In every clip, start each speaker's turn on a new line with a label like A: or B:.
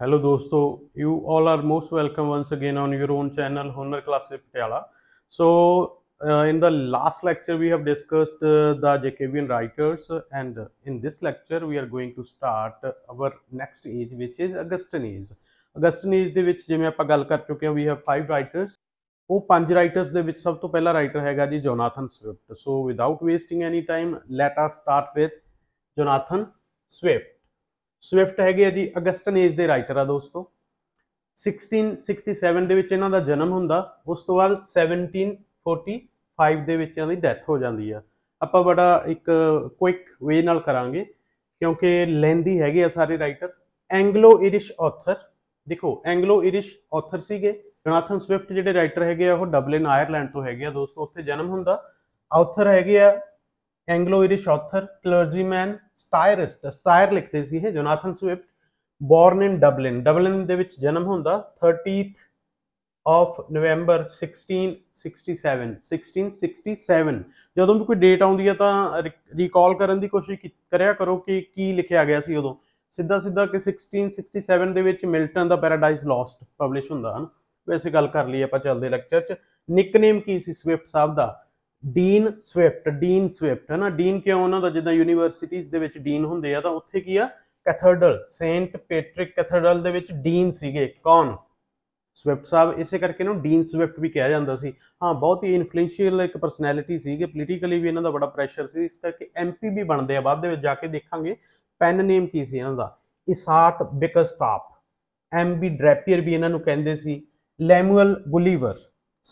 A: Hello, dosto. You all are most welcome once again on your own channel, Honor Classic So, uh, in the last lecture, we have discussed uh, the Jacobian writers, and in this lecture, we are going to start our next age, which is Augustan age. Augustan age, which we have five writers. ਉਹ ਪੰਜ writers ਦੇ ਵਿੱਚ ਸਭ ਤੋਂ ਪਹਿਲਾ writer ਹੈਗਾ ਜੀ Jonathan Swift so without wasting any time let us start with Jonathan Swift Swift ਹੈਗੇ ਆ ਜੀ ਅਗਸਟਨ ਏਜ ਦੇ ਰਾਈਟਰ ਆ ਦੋਸਤੋ 1667 ਦੇ ਵਿੱਚ ਇਹਨਾਂ ਦਾ ਜਨਮ ਹੁੰਦਾ ਉਸ ਤੋਂ ਬਾਅਦ 1745 ਦੇ ਵਿੱਚ ਇਹਨਾਂ ਦੀ ਡੈਥ ਹੋ ਜਾਂਦੀ ਆ ਆਪਾਂ ਬੜਾ ਇੱਕ ਕੁਇਕ ਵੇ ਨਾਲ ਕਰਾਂਗੇ ਕਿਉਂਕਿ ਲੈਂਦੀ ਹੈਗੇ ਆ ਸਾਰੇ ਰਾਈਟਰ ਐਂਗਲੋ ਇਰਿਸ਼ ਆਥਰ ਦੇਖੋ ਐਂਗਲੋ ਇਰਿਸ਼ ਆਥਰ ਸੀਗੇ ਜੋਨਾਥਨ ਸਵਿਫਟ ਜਿਹੜੇ ਰਾਈਟਰ ਹੈਗੇ ਆ ਉਹ ਡਬਲਿਨ ਆਇਰਲੈਂਡ ਤੋਂ ਹੈਗੇ ਆ ਦੋਸਤੋ ਉੱਥੇ ਜਨਮ ਹੁੰਦਾ ਆਥਰ ਹੈਗੇ ਆ Anglo Irish author clergyman satirist satire ਲਿਖਦੇ ਸੀ ਇਹ Jonathan Swift born in Dublin Dublin ਦੇ ਵਿੱਚ ਜਨਮ ਹੁੰਦਾ 30th ਆਫ ਨਵੰਬਰ 1667 1667 ਜਦੋਂ ਵੀ ਕੋਈ ਡੇਟ ਆਉਂਦੀ ਹੈ ਤਾਂ ਰੀਕਾਲ ਕਰਨ ਦੀ ਕੋਸ਼ਿਸ਼ ਕਰਿਆ ਕਰੋ ਕਿ ਕੀ ਲਿਖਿਆ ਗਿਆ ਸੀ ਉਦੋਂ ਸਿੱਧਾ ਸਿੱਧਾ ਕਿ 1667 ਦੇ ਵਿੱਚ ਮਿਲਟਨ ਦਾ ਪੈਰਾਡਾਈਜ਼ ਲੋਸਟ ਪਬਲਿਸ਼ ਹੁੰਦਾ ਹਨ ਵੈਸੇ ਗੱਲ ਕਰ ਲਈ ਆਪਾਂ ਚੱਲਦੇ ਲੈਕਚਰ 'ਚ ਨਿਕਨੇਮ ਕੀ ਸੀ ਸਵਿਫਟ ਸਾਹਿਬ ਦਾ ਡੀਨ ਸਵਿਫਟ ਡੀਨ ਸਵਿਫਟ ਹੈ ਨਾ ਡੀਨ ਕਿਉਂ ਉਹਨਾਂ ਦਾ ਜਿੱਦਾਂ ਯੂਨੀਵਰਸਿਟੀਆਂ ਦੇ ਵਿੱਚ ਡੀਨ ਹੁੰਦੇ ਆ ਤਾਂ ਉੱਥੇ ਕੀ ਆ ਕੈਥੇਡਰਲ ਸੇਂਟ ਪੈਟ੍ਰਿਕ ਕੈਥੇਡਰਲ ਦੇ ਵਿੱਚ ਡੀਨ ਸੀਗੇ ਕੌਣ ਸਵਿਫਟ ਸਾਹਿਬ ਇਸੇ ਕਰਕੇ ਇਹਨੂੰ ਡੀਨ ਸਵਿਫਟ ਵੀ ਕਿਹਾ ਜਾਂਦਾ ਸੀ ਹਾਂ ਬਹੁਤ ਹੀ ਇਨਫਲੂਐਂਸ਼ੀਅਲ ਇੱਕ ਪਰਸਨੈਲਿਟੀ ਸੀਗੇ ਪੋਲੀਟੀਕਲੀ ਵੀ ਇਹਨਾਂ ਦਾ ਬੜਾ ਪ੍ਰੈਸ਼ਰ ਸੀ ਇਸ ਕਰਕੇ ਐਮਪੀ ਵੀ ਬਣਦੇ ਆ ਬਾਅਦ ਦੇ ਵਿੱਚ ਜਾ ਕੇ ਦੇਖਾਂਗੇ ਪੈਨ ਨੇਮ ਕੀ ਸੀ ਇਹਨਾਂ ਦਾ ਇਸਾਟ ਬਿਕਸਟਾਪ ਐਮਬੀ ਡ੍ਰੈਪੀਅਰ ਵੀ ਇਹਨਾਂ ਨੂੰ ਕਹਿੰਦੇ ਸੀ ਲੈਮੂਅਲ ਗੁਲੀਵਰ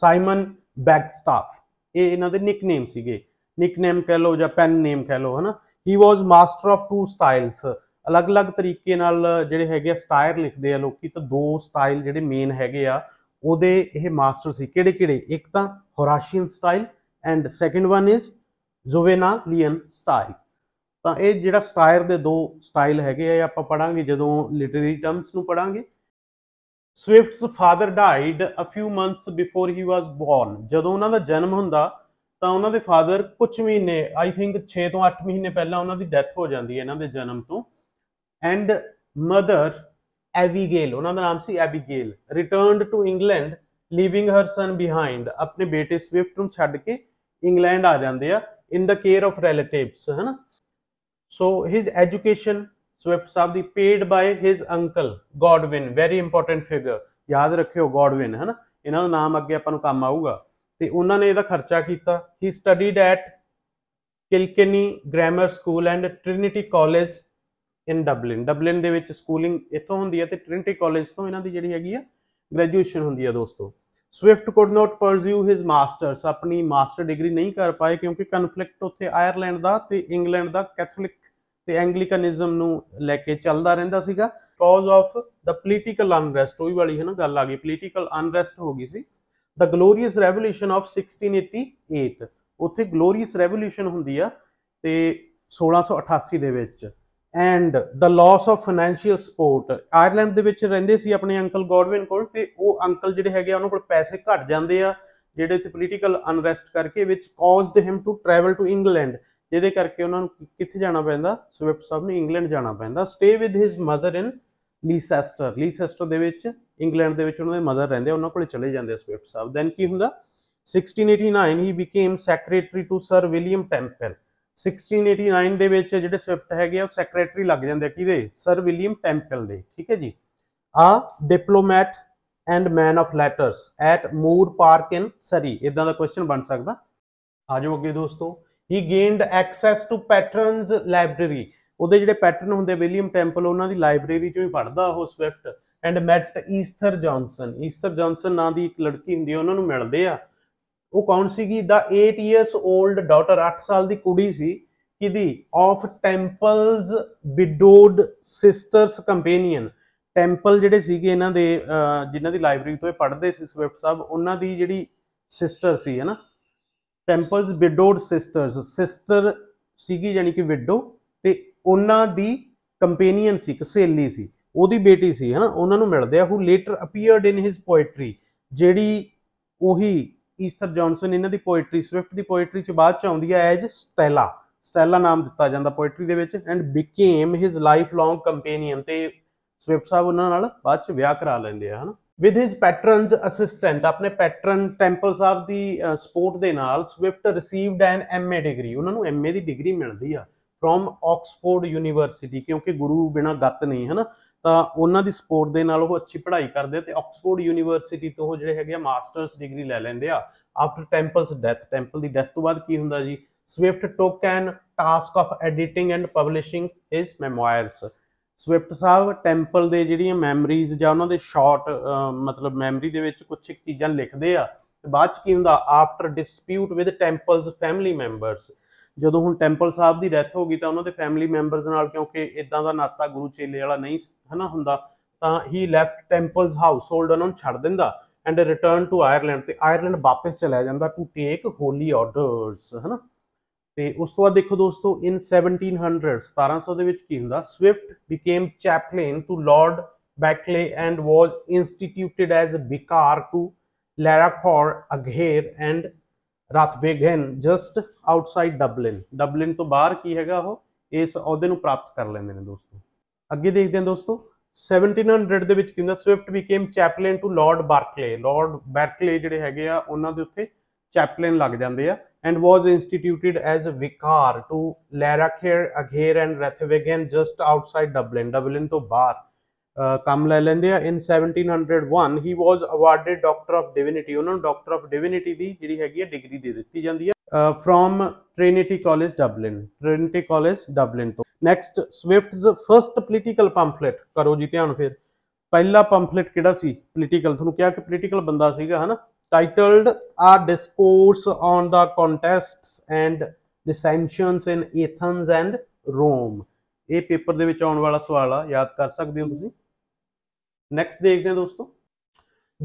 A: ਸਾਈਮਨ ਬੈਕਸਟਾਫ ਇਹ ਇਹਨਾਂ ਦੇ ਨਿਕਨੇਮ ਸੀਗੇ ਨਿਕਨੇਮ ਕਹਿ ਲਓ ਜਾਂ ਪੈਨ ਨੇਮ ਕਹਿ ਲਓ ਹਨਾ he was master of two styles ਅਲੱਗ-ਅਲੱਗ ਤਰੀਕੇ ਨਾਲ ਜਿਹੜੇ ਹੈਗੇ ਆ ਸਟਾਈਲ ਲਿਖਦੇ ਆ ਲੋਕੀ ਤਾਂ ਦੋ ਸਟਾਈਲ ਜਿਹੜੇ ਮੇਨ ਹੈਗੇ ਆ ਉਹਦੇ ਇਹ ਮਾਸਟਰ ਸੀ ਕਿਹੜੇ-ਕਿਹੜੇ ਇੱਕ ਤਾਂ Horatian style and second one is Juvenalian style ਤਾਂ ਇਹ ਜਿਹੜਾ ਸਟਾਇਰ ਦੇ ਦੋ ਸਟਾਈਲ ਹੈਗੇ ਆ ਇਹ ਆਪਾਂ ਪੜਾਂਗੇ ਜਦੋਂ ਲਿਟਰੇਰੀ ਟਰਮਸ ਨੂੰ ਪੜਾਂਗੇ Swift's father died a few months before he was born ਜਦੋਂ ਉਹਨਾਂ ਦਾ ਜਨਮ ਹੁੰਦਾ ਤਾਂ ਉਹਨਾਂ ਦੇ ਫਾਦਰ ਕੁਝ ਮਹੀਨੇ ਆਈ ਥਿੰਕ 6 ਤੋਂ 8 ਮਹੀਨੇ ਪਹਿਲਾਂ ਉਹਨਾਂ ਦੀ ਡੈਥ ਹੋ ਜਾਂਦੀ ਹੈ ਇਹਨਾਂ ਦੇ ਜਨਮ ਤੋਂ ਐਂਡ ਮਦਰ ਐਵੀਗੇਲ ਉਹਨਾਂ ਦਾ ਨਾਮ ਸੀ Abigail returned to England leaving her son behind ਆਪਣੇ ਬੇਟੇ ਸਵਿਫਟ ਨੂੰ ਛੱਡ ਕੇ ਇੰਗਲੈਂਡ ਆ ਜਾਂਦੇ ਆ in the care of relatives ਹਨਾ ਸੋ ਹਿਸ ਐਜੂਕੇਸ਼ਨ ਸਵਿਫਟ ਸਾਹਿਬ ਦੀ paid by his uncle Godwin very important figure ਯਾਦ ਰੱਖਿਓ ਗੋਡਵਿਨ ਹੈਨਾ ਇਹਨਾਂ ਦਾ ਨਾਮ ਅੱਗੇ ਆਪਾਂ ਨੂੰ ਕੰਮ ਆਊਗਾ ਤੇ ਉਹਨਾਂ ਨੇ ਇਹਦਾ ਖਰਚਾ ਕੀਤਾ he studied at Kilkenny grammar school and Trinity college in Dublin Dublin ਦੇ ਵਿੱਚ ਸਕੂਲਿੰਗ ਇੱਥੋਂ ਹੁੰਦੀ ਹੈ ਤੇ ਟ੍ਰਿਨਿਟੀ ਕਾਲਜ ਤੋਂ ਇਹਨਾਂ ਦੀ ਜਿਹੜੀ ਹੈਗੀ ਆ ਗ੍ਰੈਜੂਏਸ਼ਨ ਹੁੰਦੀ ਆ ਦੋਸਤੋ Swift could not pursue his masters ਆਪਣੀ ਮਾਸਟਰ ਡਿਗਰੀ ਨਹੀਂ ਕਰ ਪਾਏ ਕਿਉਂਕਿ ਕਨਫਲਿਕਟ ਉੱਥੇ ਆਇਰਲੈਂਡ ਦਾ ਤੇ ਇੰਗਲੈਂਡ ਦਾ ਕੈਥੋਲਿਕ ਤੇ ਐਂਗਲੀਕਨਿਜ਼ਮ ਨੂੰ ਲੈ ਕੇ ਚੱਲਦਾ ਰਹਿੰਦਾ ਸੀਗਾ cause of the political unrest ਉਹੀ ਵਾਲੀ ਹੈ ਨਾ ਗੱਲ ਆ ਗਈ ਪੋਲੀਟੀਕਲ ਅਨਰੈਸਟ ਹੋ ਗਈ ਸੀ ਦਾ ਗਲੋਰੀਅਸ ਰੈਵੋਲੂਸ਼ਨ ਆਫ 1688 ਉੱਥੇ ਗਲੋਰੀਅਸ ਰੈਵੋਲੂਸ਼ਨ ਹੁੰਦੀ ਆ ਤੇ 1688 ਦੇ ਵਿੱਚ and the loss of financial support Ireland ਦੇ ਵਿੱਚ ਰਹਿੰਦੇ ਸੀ ਆਪਣੇ ਅੰਕਲ ਗੋਡਵਿਨ ਕੋਲ ਤੇ ਉਹ ਅੰਕਲ ਜਿਹੜੇ ਹੈਗੇ ਉਹਨਾਂ ਕੋਲ ਪੈਸੇ ਘਟ ਜਾਂਦੇ ਆ ਜਿਹੜੇ ਤੇ ਪੋਲੀਟੀਕਲ ਅਨਰੈਸਟ ਕਰਕੇ ਵਿੱਚ caused him to travel to England ਜਿਹਦੇ ਕਰਕੇ ਉਹਨਾਂ ਨੂੰ ਕਿੱਥੇ ਜਾਣਾ ਪੈਂਦਾ ਸਵਿਫਟ ਸਾਹਿਬ ਨੂੰ ਇੰਗਲੈਂਡ ਜਾਣਾ ਪੈਂਦਾ stay with his mother in Leicester Leicester ਦੇ ਵਿੱਚ ਇੰਗਲੈਂਡ ਦੇ ਵਿੱਚ ਉਹਨਾਂ ਦੇ ਮਦਰ ਰਹਿੰਦੇ ਉਹਨਾਂ ਕੋਲੇ ਚਲੇ ਜਾਂਦੇ ਸਵਿਫਟ ਸਾਹਿਬ ਦੈਨ ਕੀ ਹੁੰਦਾ 1689 he became secretary to Sir William Temple 1689 ਦੇ ਵਿੱਚ ਜਿਹੜੇ ਸਵਿਫਟ ਹੈਗੇ ਆ ਉਹ ਸੈਕਟਰੀ ਲੱਗ ਜਾਂਦੇ ਕਿਹਦੇ ਸਰ ਵਿਲੀਅਮ ਟੈਂਪਲ ਦੇ ਠੀਕ ਹੈ ਜੀ a diplomat and man of letters at Moor Park in Surrey ਇਦਾਂ ਦਾ ਕੁਐਸਚਨ ਬਣ ਸਕਦਾ ਆਜੋ ਅੱਗੇ ਦੋਸਤੋ he gained access to patron's library ਉਹਦੇ ਜਿਹੜੇ ਪੈਟਰਨ ਹੁੰਦੇ ਵਿਲੀਅਮ ਟੈਂਪਲ ਉਹਨਾਂ ਦੀ ਲਾਇਬ੍ਰੇਰੀ ਚੋਂ ਹੀ ਪੜਦਾ ਉਹ Swift and met Esther Johnson Esther Johnson ਨਾਂ ਦੀ ਇੱਕ ਲੜਕੀ ਹੁੰਦੀ ਹੈ ਉਹਨਾਂ ਨੂੰ ਮਿਲਦੇ ਆ ਉਹ ਕੌਣ ਸੀਗੀ ਦਾ 8 ਇਅਰਸ 올ਡ ਡਾਟਰ 8 ਸਾਲ ਦੀ ਕੁੜੀ ਸੀ ਕਿਦੀ of Temple's widowed sister's companion Temple ਜਿਹੜੇ ਸੀਗੇ ਇਹਨਾਂ ਦੇ ਜਿਨ੍ਹਾਂ ਦੀ ਲਾਇਬ੍ਰੇਰੀ ਤੋਂ ਇਹ ਪੜ੍ਹਦੇ ਸੀ ਸਵਿਫਟ ਸਾਹਿਬ ਉਹਨਾਂ ਦੀ ਜਿਹੜੀ ਸਿਸਟਰ ਸੀ ਹੈ ਨਾ ਟੈਂਪਲਸ ਵਿਡੋਡ ਸਿਸਟਰਸ ਸਿਸਟਰ ਸੀਗੀ ਯਾਨੀ ਕਿ ਵਿਡੋ ਤੇ ਉਹਨਾਂ ਦੀ ਕੰਪੇਨੀਅਨ ਸੀ ਕਸੇਲੀ ਸੀ ਉਹਦੀ ਬੇਟੀ ਸੀ ਹਨਾ ਉਹਨਾਂ ਨੂੰ ਮਿਲਦੇ ਆ who later appeared in his poetry ਜਿਹੜੀ ਉਹੀ ਈਸਟਰ ਜੌਨਸਨ ਇਹਨਾਂ ਦੀ ਪੋਇਟਰੀ ਸਵਿਫਟ ਦੀ ਪੋਇਟਰੀ ਚ ਬਾਅਦ ਚ ਆਉਂਦੀ ਆ ਐਜ ਸਟੈਲਾ ਸਟੈਲਾ ਨਾਮ ਦਿੱਤਾ ਜਾਂਦਾ ਪੋਇਟਰੀ ਦੇ ਵਿੱਚ and became his lifelong companion ਤੇ ਸਵਿਫਟ ਸਾਹਿਬ ਉਹਨਾਂ ਨਾਲ ਬਾਅਦ ਚ ਵਿਆਹ ਕਰਾ ਲੈਂਦੇ ਆ ਹਨਾ ਵਿਦ ਹਿਸ ਪੈਟਰਨਸ ਅਸਿਸਟੈਂਟ ਆਪਣੇ ਪੈਟਰਨ ਟੈਂਪਲ ਸਾਹਿਬ ਦੀ ਸਪੋਰਟ ਦੇ ਨਾਲ Swift received an MA degree ਉਹਨਾਂ ਨੂੰ ਐਮਏ ਦੀ ਡਿਗਰੀ ਮਿਲਦੀ ਆ ਫਰੋਮ ਆਕਸਫੋਰਡ ਯੂਨੀਵਰਸਿਟੀ ਕਿਉਂਕਿ ਗੁਰੂ ਬਿਨਾ ਗੱਤ ਨਹੀਂ ਹਨਾ ਤਾਂ ਉਹਨਾਂ ਦੀ ਸਪੋਰਟ ਦੇ ਨਾਲ ਉਹ ਅੱਛੀ ਪੜ੍ਹਾਈ ਕਰਦੇ ਤੇ ਆਕਸਫੋਰਡ ਯੂਨੀਵਰਸਿਟੀ ਤੋਂ ਉਹ ਜਿਹੜੇ ਹੈਗੇ ਆ ਮਾਸਟਰਸ ਡਿਗਰੀ ਲੈ ਲੈਂਦੇ ਆ ਆਫਟਰ ਟੈਂਪਲਸ ਡੈਥ ਟੈਂਪਲ ਦੀ ਡੈਥ ਤੋਂ ਬਾਅਦ ਕੀ ਹੁੰਦਾ ਜੀ Swift took an task of editing and publishing his memoirs Swift ਸਾਹਿਬ ਟੈਂਪਲ ਦੇ ਜਿਹੜੀਆਂ ਮੈਮਰੀਜ਼ ਜਾਂ ਉਹਨਾਂ ਦੇ ਸ਼ਾਰਟ ਮਤਲਬ ਮੈਮਰੀ ਦੇ ਵਿੱਚ ਕੁਝ ਇੱਕ ਚੀਜ਼ਾਂ ਲਿਖਦੇ ਆ ਤੇ ਬਾਅਦ ਚ ਕੀ ਹੁੰਦਾ after dispute with Temple's family members ਜਦੋਂ ਹੁਣ ਟੈਂਪਲ ਸਾਹਿਬ ਦੀ ਡੈਥ ਹੋ ਗਈ ਤਾਂ ਉਹਨਾਂ ਦੇ ਫੈਮਿਲੀ ਮੈਂਬਰਸ ਨਾਲ ਕਿਉਂਕਿ ਇਦਾਂ ਦਾ ਨਾਤਾ ਗੁਰੂ ਚੇਲੇ ਵਾਲਾ ਨਹੀਂ ਹਨਾ ਹੁੰਦਾ ਤਾਂ ਹੀ ਲੈਫਟ ਟੈਂਪਲਸ ਹਾਊਸਹੋਲਡ ਉਹਨਾਂ ਨੂੰ ਛੱਡ ਦਿੰਦਾ ਐਂਡ ਰਿਟਰਨ ਟੂ ਆਇਰਲੈਂਡ ਤੇ ਆਇਰਲੈਂਡ ਵਾਪਸ ਚਲਾ ਜਾਂਦਾ ਟੂ ਟੇਕ ਹੋਲੀ ਆਰਡਰਸ ਹਨਾ ਤੇ ਉਸ ਤੋਂ ਬਾਅਦ ਦੇਖੋ ਦੋਸਤੋ ਇਨ 1700 1700 ਦੇ ਵਿੱਚ ਕੀ ਹੁੰਦਾ Swift became chaplain to Lord Berkeley and was instituted as a vicar to Laracor Agher and Rathbeggan just outside Dublin Dublin ਤੋਂ ਬਾਹਰ ਕੀ ਹੈਗਾ ਉਹ ਇਸ ਅਹੁਦੇ ਨੂੰ ਪ੍ਰਾਪਤ ਕਰ ਲੈਂਦੇ ਨੇ ਦੋਸਤੋ ਅੱਗੇ ਦੇਖਦੇ ਹਾਂ ਦੋਸਤੋ 1700 ਦੇ ਵਿੱਚ ਕੀ ਹੁੰਦਾ Swift became chaplain to Lord Berkeley Lord Berkeley ਜਿਹੜੇ ਹੈਗੇ ਆ ਉਹਨਾਂ ਦੇ ਉੱਤੇ ਚੈਪਲਨ ਲੱਗ ਜਾਂਦੇ ਆ and was instituted as a vicar to Larraquer, Agher and Rathwegen just outside Dublin, Dublin ਤੋਂ ਬਾਹਰ ਕੰਮ ਲੈ ਲੈਂਦੇ ਆ in 1701 he was awarded doctor of divinity ਉਹਨਾਂ ਨੂੰ ਡਾਕਟਰ ਆਫ ਡਿਵਿਨਿਟੀ ਦੀ ਜਿਹੜੀ ਹੈਗੀ ਹੈ ਡਿਗਰੀ ਦੇ ਦਿੱਤੀ ਜਾਂਦੀ ਹੈ from Trinity College Dublin Trinity College Dublin ਤੋਂ next Swift's first political pamphlet ਕਰੋ ਜੀ ਧਿਆਨ ਫਿਰ ਪਹਿਲਾ ਪੰਫਲੇਟ ਕਿਹੜਾ ਸੀ ਪੋਲੀਟੀਕਲ ਤੁਹਾਨੂੰ ਕਿਹਾ ਕਿ ਪੋਲੀਟੀਕਲ ਬੰਦਾ ਸੀਗਾ ਹਨਾ titled A Discourse on the Contests and Dissensions in Athens and Rome ਇਹ ਪੇਪਰ ਦੇ ਵਿੱਚ ਆਉਣ ਵਾਲਾ ਸਵਾਲ ਆ ਯਾਦ ਕਰ ਸਕਦੇ ਹੋ ਤੁਸੀਂ ਨੈਕਸਟ ਦੇਖਦੇ ਹਾਂ ਦੋਸਤੋ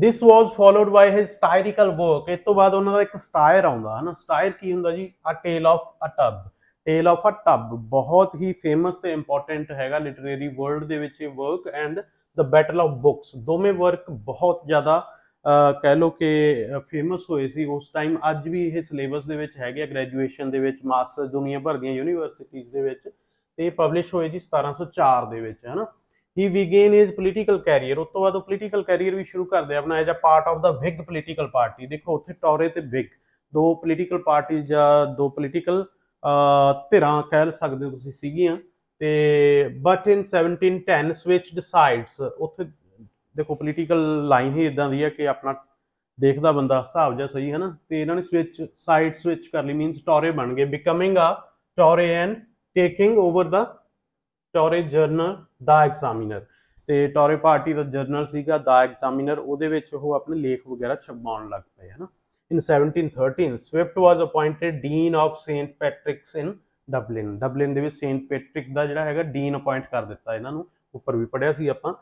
A: this was followed by his satirical work ਇਸ ਤੋਂ ਬਾਅਦ ਉਹਨਾਂ ਦਾ ਇੱਕ ਸਟਾਇਰ ਆਉਂਦਾ ਹੈ ਨਾ ਸਟਾਇਰ ਕੀ ਹੁੰਦਾ ਜੀ a tale of a tub tale of a tub ਬਹੁਤ ਹੀ ਫੇਮਸ ਤੇ ਇੰਪੋਰਟੈਂਟ ਹੈਗਾ ਲਿਟਰੇਰੀ ਵਰਲਡ ਦੇ ਵਿੱਚ ਇਹ work and the battle of books ਦੋਵੇਂ ਵਰਕ ਬਹੁਤ ਜ਼ਿਆਦਾ ਕਹਿ ਲੋ ਕਿ ਫੇਮਸ ਹੋਏ ਸੀ ਉਸ ਟਾਈਮ ਅੱਜ ਵੀ ਇਹ ਸਿਲੇਬਸ ਦੇ ਵਿੱਚ ਹੈਗੇ ਗ੍ਰੈਜੂਏਸ਼ਨ ਦੇ ਵਿੱਚ ਮਾਸਟਰ ਦੁਨੀਆ ਭਰ ਦੀਆਂ ਯੂਨੀਵਰਸਿਟੀਆਂ ਦੇ ਵਿੱਚ ਤੇ ਪਬਲਿਸ਼ ਹੋਏ ਜੀ 1704 ਦੇ ਵਿੱਚ ਹਨਾ he began his political career ਉਸ ਤੋਂ ਬਾਅਦ ਉਹ ਪੋਲੀਟੀਕਲ ਕੈਰੀਅਰ ਵੀ ਸ਼ੁਰੂ ਕਰਦੇ ਆਪਣਾ as a part of the Whig political party ਦੇਖੋ ਉੱਥੇ ਟੌਰੇ ਤੇ ਵਿਗ ਦੋ ਪੋਲੀਟੀਕਲ ਪਾਰਟੀ ਜਾਂ ਦੋ ਪੋਲੀਟੀਕਲ ਧਿਰਾਂ ਕਹਿ ਸਕਦੇ ਹੋ ਤੁਸੀਂ ਸੀਗੀਆਂ ਤੇ ਬਟ ਇਨ 1710 ਸਵਿਚ ਡਿਸਾਈਡਸ ਉੱਥੇ ਦੇਖੋ ਪੋਲੀਟੀਕਲ ਲਾਈਨ ਹੀ ਇਦਾਂ ਦੀ ਹੈ ਕਿ ਆਪਣਾ ਦੇਖਦਾ ਬੰਦਾ ਹਿਸਾਬ ਜਿਹਾ ਸਹੀ ਹੈ ਨਾ ਤੇ ਇਹਨਾਂ ਨੇ ਸਵਿਚ ਸਾਈਡ ਸਵਿਚ ਕਰ ਲਈ ਮੀਨਸ ਟੋਰੇ ਬਣ ਗਏ becoming a Tory and taking over the Tory journal the Examiner ਤੇ ਟੋਰੇ ਪਾਰਟੀ ਦਾ ਜਰਨਲ ਸੀਗਾ ਦਾ ਐਗਜ਼ਾਮੀਨਰ ਉਹਦੇ ਵਿੱਚ ਉਹ ਆਪਣੇ ਲੇਖ ਵਗੈਰਾ ਛਪਾਉਣ ਲੱਗ ਪਏ ਹੈ ਨਾ in 1713 Swift was appointed dean of Saint Patrick's in Dublin Dublin ਦੇ ਵਿੱਚ ਸੇਂਟ ਪੈਟ੍ਰਿਕ ਦਾ ਜਿਹੜਾ ਹੈਗਾ ਡੀਨ ਅਪਾਇੰਟ ਕਰ ਦਿੱਤਾ ਇਹਨਾਂ ਨੂੰ ਉੱਪਰ ਵੀ ਪੜਿਆ ਸੀ ਆਪਾਂ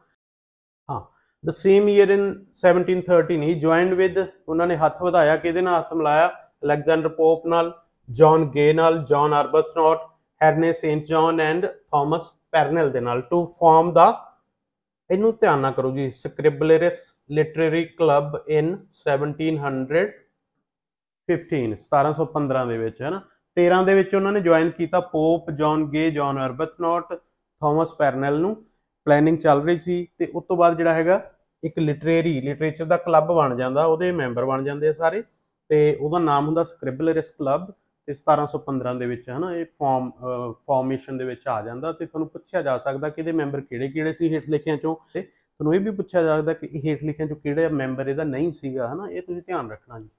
A: ਹਾਂ the same year in 1713 he joined with ਉਹਨਾਂ ਨੇ ਹੱਥ ਵਧਾਇਆ ਕਿਹਦੇ ਨਾਲ ਹੱਥ ਮਿਲਾਇਆ ਅਲੈਗਜ਼ੈਂਡਰ ਪੋਪ ਨਾਲ ਜੌਨ ਗੇ ਨਾਲ John Arbuthnot Harley Saint John and Thomas Parnell ਦੇ ਨਾਲ ਟੂ ਫਾਰਮ ਦਾ ਇਹਨੂੰ ਧਿਆਨ ਨਾਲ ਕਰੋ ਜੀ ਸਕ੍ਰਿਬਲਰਸ ਲਿਟਰੇਰੀ ਕਲੱਬ ਇਨ 1715 1715 ਦੇ ਵਿੱਚ ਹੈ ਨਾ 13 ਦੇ ਵਿੱਚ ਉਹਨਾਂ ਨੇ ਜੁਆਇਨ ਕੀਤਾ Pope John Gay John Arbuthnot Thomas Parnell ਨੂੰ ਪਲੈਨਿੰਗ ਚੱਲ ਰਹੀ ਸੀ ਤੇ ਉਸ ਤੋਂ ਬਾਅਦ ਜਿਹੜਾ ਹੈਗਾ ਇੱਕ ਲਿਟਰੇਰੀ ਲਿਟਰੇਚਰ ਦਾ ਕਲੱਬ ਬਣ ਜਾਂਦਾ ਉਹਦੇ ਮੈਂਬਰ ਬਣ ਜਾਂਦੇ ਆ ਸਾਰੇ ਤੇ ਉਹਦਾ ਨਾਮ ਹੁੰਦਾ ਸਕ੍ਰਿਬਲਰਿਸ ਕਲੱਬ ਤੇ 1715 ਦੇ ਵਿੱਚ ਹਨਾ ਇਹ ਫਾਰਮ ਫਾਰਮੇਸ਼ਨ ਦੇ ਵਿੱਚ ਆ ਜਾਂਦਾ ਤੇ ਤੁਹਾਨੂੰ ਪੁੱਛਿਆ ਜਾ ਸਕਦਾ ਕਿ ਇਹਦੇ ਮੈਂਬਰ ਕਿਹੜੇ-ਕਿਹੜੇ ਸੀ ਹੇਠ ਲਿਖਿਆਂ ਚੋਂ ਤੇ ਤੁਹਾਨੂੰ ਇਹ ਵੀ ਪੁੱਛਿਆ ਜਾ ਸਕਦਾ ਕਿ ਹੇਠ ਲਿਖਿਆਂ ਚੋਂ ਕਿਹੜਾ ਮੈਂਬਰ ਇਹਦਾ ਨਹੀਂ ਸੀਗਾ ਹਨਾ ਇਹ ਤੁਸੀਂ ਧਿਆਨ ਰੱਖਣਾ ਜੀ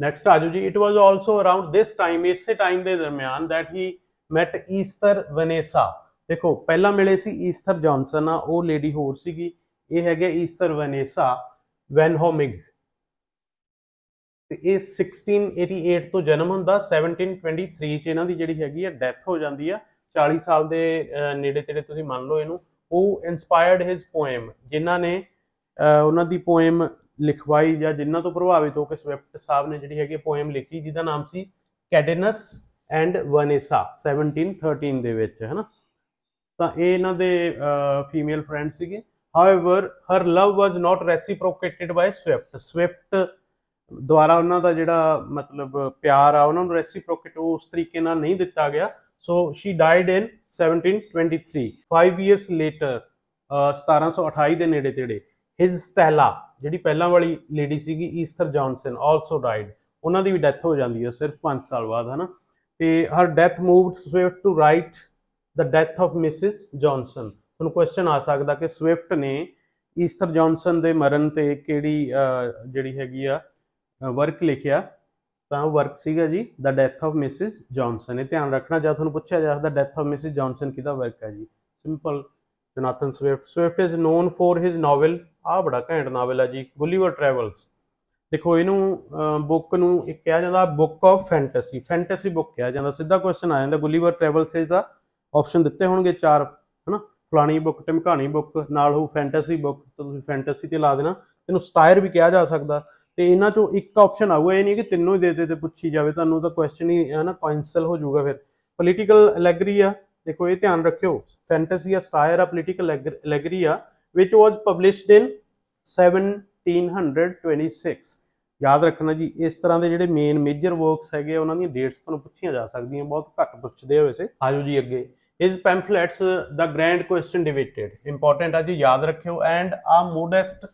A: ਨੈਕਸਟ ਆਜੋ ਜੀ it was also around this time ਇਸੇ ਟਾਈਮ ਦੇ ਦਰਮਿਆਨ that he met Esther Vanessa ਦੇਖੋ ਪਹਿਲਾਂ ਮਿਲੇ ਸੀ ਈਸਟਰ ਜੌਨਸਨ ਆ ਉਹ ਲੇਡੀ ਹੋਰ ਸੀਗੀ ਇਹ ਹੈਗੇ ਈਸਟਰ ਵੈਨੇਸਾ ਵੈਨਹੋਮਿਗ ਤੇ ਇਹ 1688 ਤੋਂ ਜਨਮ ਹੁੰਦਾ 1723 ਚ ਇਹਨਾਂ ਦੀ ਜਿਹੜੀ ਹੈਗੀ ਆ ਡੈਥ ਹੋ ਜਾਂਦੀ ਆ 40 ਸਾਲ ਦੇ ਨੇੜੇ ਤੇੜੇ ਤੁਸੀਂ ਮੰਨ ਲਓ ਇਹਨੂੰ ਉਹ ਇਨਸਪਾਇਰਡ ਹਿਸ ਪੋਇਮ ਜਿਨ੍ਹਾਂ ਨੇ ਉਹਨਾਂ ਦੀ ਪੋਇਮ ਲਿਖਵਾਈ ਜਾਂ ਜਿਨ੍ਹਾਂ ਤੋਂ ਪ੍ਰਭਾਵਿਤ ਹੋ ਕੇ ਸਵਿਫਟ ਸਾਹਿਬ ਨੇ ਜਿਹੜੀ ਹੈਗੀ ਪੋਇਮ ਲਿਖੀ ਜਿਹਦਾ ਨਾਮ ਸੀ ਕੈਡਨਸ ਐਂਡ ਵਨੇਸਾ 1713 ਦੇ ਵਿੱਚ ਹੈਨਾ ਤਾਂ ਇਹ ਇਹਨਾਂ ਦੇ ਫੀਮੇਲ ਫਰੈਂਡ ਸੀਗੇ ਹਾਊਏਵਰ ਹਰ ਲਵ ਵਾਸ ਨਾਟ ਰੈਸੀਪ੍ਰੋਕੇਟਡ ਬਾਈ ਸਵਿਫਟ ਸਵਿਫਟ ਦੁਆਰਾ ਉਹਨਾਂ ਦਾ ਜਿਹੜਾ ਮਤਲਬ ਪਿਆਰ ਆ ਉਹਨਾਂ ਨੂੰ ਰੈਸੀਪ੍ਰੋਕੇਟ ਉਸ ਤਰੀਕੇ ਨਾਲ ਨਹੀਂ ਦਿੱਤਾ ਗਿਆ so she died in 1723 5 years later 1728 ਦੇ ਨੇੜੇ ਤੇੜੇ ਹਿਸ ਸਟੈਲਾ ਜਿਹੜੀ ਪਹਿਲਾਂ ਵਾਲੀ ਲੇਡੀ ਸੀਗੀ ਈਸਟਰ ਜੌਨਸਨ ਆਲਸੋ ਡਾਈਡ ਉਹਨਾਂ ਦੀ ਵੀ ਡੈਥ ਹੋ ਜਾਂਦੀ ਹੈ ਸਿਰਫ 5 ਸਾਲ ਬਾਅਦ ਹਨਾ ਤੇ her death moved Swift to write the death of Mrs Johnson ਤੁਹਾਨੂੰ ਕੁਐਸਚਨ ਆ ਸਕਦਾ ਕਿ ਸਵਿਫਟ ਨੇ ਈਸਟਰ ਜੌਨਸਨ ਦੇ ਮਰਨ ਤੇ ਕਿਹੜੀ ਜਿਹੜੀ ਹੈਗੀ ਆ ਵਰਕ ਲਿਖਿਆ ਤਾਂ ਵਰਕ ਸੀਗਾ ਜੀ the death of Mrs Johnson ਇਹ ਧਿਆਨ ਰੱਖਣਾ ਜਦ ਤੁਹਾਨੂੰ ਪੁੱਛਿਆ ਜਾ ਸਕਦਾ ਡੈਥ ਆਫ ਮਿਸਿਸ ਜੌਨਸਨ ਕਿਹਦਾ ਵਰਕ ਹੈ ਜੀ simple Jonathan Swift Swift is known for his novel ਆ ਬੜਾ ਘੈਂਟ ਨੋਵਲ ਹੈ ਜੀ ਗੁਲੀਵਰ ਟਰੈਵਲਸ ਦੇਖੋ ਇਹਨੂੰ ਬੁੱਕ ਨੂੰ ਇਹ ਕਿਹਾ ਜਾਂਦਾ book of fantasy fantasy book ਕਿਹਾ ਜਾਂਦਾ ਸਿੱਧਾ ਕੁਐਸਚਨ ਆ ਜਾਂਦਾ ਗੁਲੀਵਰ ਟਰੈਵਲਸ ਇਜ਼ ਆ ਆਪਸ਼ਨ ਦਿੱਤੇ ਹੋਣਗੇ ਚਾਰ ਹਨਾ ਫਲਾਣੀ ਬੁੱਕ ਟਮਕਾਣੀ ਬੁੱਕ ਨਾਲ ਹੋ ਫੈਂਟੈਸੀ ਬੁੱਕ ਤਾਂ ਤੁਸੀਂ ਫੈਂਟੈਸੀ ਤੇ ਲਾ ਦੇਣਾ ਇਹਨੂੰ ਸਟਾਇਰ ਵੀ ਕਿਹਾ ਜਾ ਸਕਦਾ ਤੇ ਇਹਨਾਂ ਚੋਂ ਇੱਕ ਆਪਸ਼ਨ ਆਊਗਾ ਇਹ ਨਹੀਂ ਕਿ ਤਿੰਨੋਂ ਹੀ ਦੇ ਦੇ ਤੇ ਪੁੱਛੀ ਜਾਵੇ ਤੁਹਾਨੂੰ ਤਾਂ ਕੁਐਸਚਨ ਹੀ ਹਨਾ ਨਾ ਕੌਂਸਲ ਹੋ ਜਾਊਗਾ ਫਿਰ ਪੋਲੀਟੀਕਲ ਅਲੈਗਰੀ ਆ ਦੇਖੋ ਇਹ ਧਿਆਨ ਰੱਖਿਓ ਫੈਂਟੈਸੀ ਆ ਸਟਾਇਰ ਆ ਪੋਲੀਟੀਕਲ ਅਲੈਗਰੀ ਆ ਵਿਚ ਵਾਸ ਪਬਲਿਸ਼ਡ ਇਨ 1726 ਯਾਦ ਰੱਖਣਾ ਜੀ ਇਸ ਤਰ੍ਹਾਂ ਦੇ ਜਿਹੜੇ ਮੇਨ ਮੇਜਰ ਵਰਕਸ ਹੈਗੇ ਉਹਨਾਂ ਦੀਆਂ ਡੇਟਸ ਤੁਹਾਨੂੰ ਪੁੱਛੀਆਂ ਜਾ ਸਕਦੀਆਂ ਬਹੁਤ ਘੱਟ ਪੁੱਛਦੇ ਹੋਏ ਸੇ ਆਜੋ ਜੀ ਅੱਗੇ His ਪੈਂਫਲੇਟਸ ਦਾ ਗ੍ਰੈਂਡ ਕੁਐਸਚਨ ਡਿਬੇਟਡ ਇੰਪੋਰਟੈਂਟ ਆ ਜੀ ਯਾਦ ਰੱਖਿਓ ਐਂਡ ਆ ਮੋਡੈਸਟ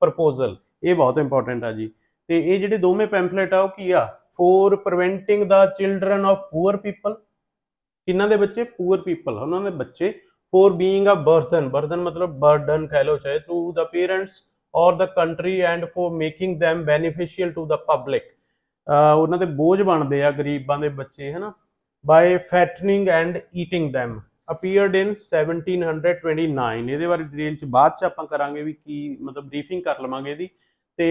A: ਪ੍ਰਪੋਜ਼ਲ ਇਹ ਬਹੁਤ ਇੰਪੋਰਟੈਂਟ ਆ ਜੀ ਤੇ ਇਹ ਜਿਹੜੇ ਦੋਵੇਂ ਪੈਂਫਲੇਟ ਆ ਉਹ ਕੀ ਆ for preventing the children of poor people ਕਿੰਨਾਂ ਦੇ ਬੱਚੇ ਪੂਅਰ ਪੀਪਲ ਉਹਨਾਂ ਦੇ ਬੱਚੇ ਫੋਰ ਬੀਇੰਗ ਆ ਬਰਦਨ ਬਰਦਨ ਮਤਲਬ ਬਰਡਨ ਕਹਿ ਲੋ ਚਾਹੇ to the parents or the country and for making them beneficial to the public ਉਹਨਾਂ ਦੇ ਬੋਝ ਬਣਦੇ ਆ ਗਰੀਬਾਂ ਦੇ ਬੱਚੇ ਹਨਾ by fattening and eating them appeared in 1729 ਇਹਦੇ ਬਾਰੇ ਡਿਟੇਲ ਚ ਬਾਅਦ ਚ ਆਪਾਂ ਕਰਾਂਗੇ ਵੀ ਕੀ ਮਤਲਬ ਬਰੀਫਿੰਗ ਕਰ ਲਵਾਂਗੇ ਇਹਦੀ ਤੇ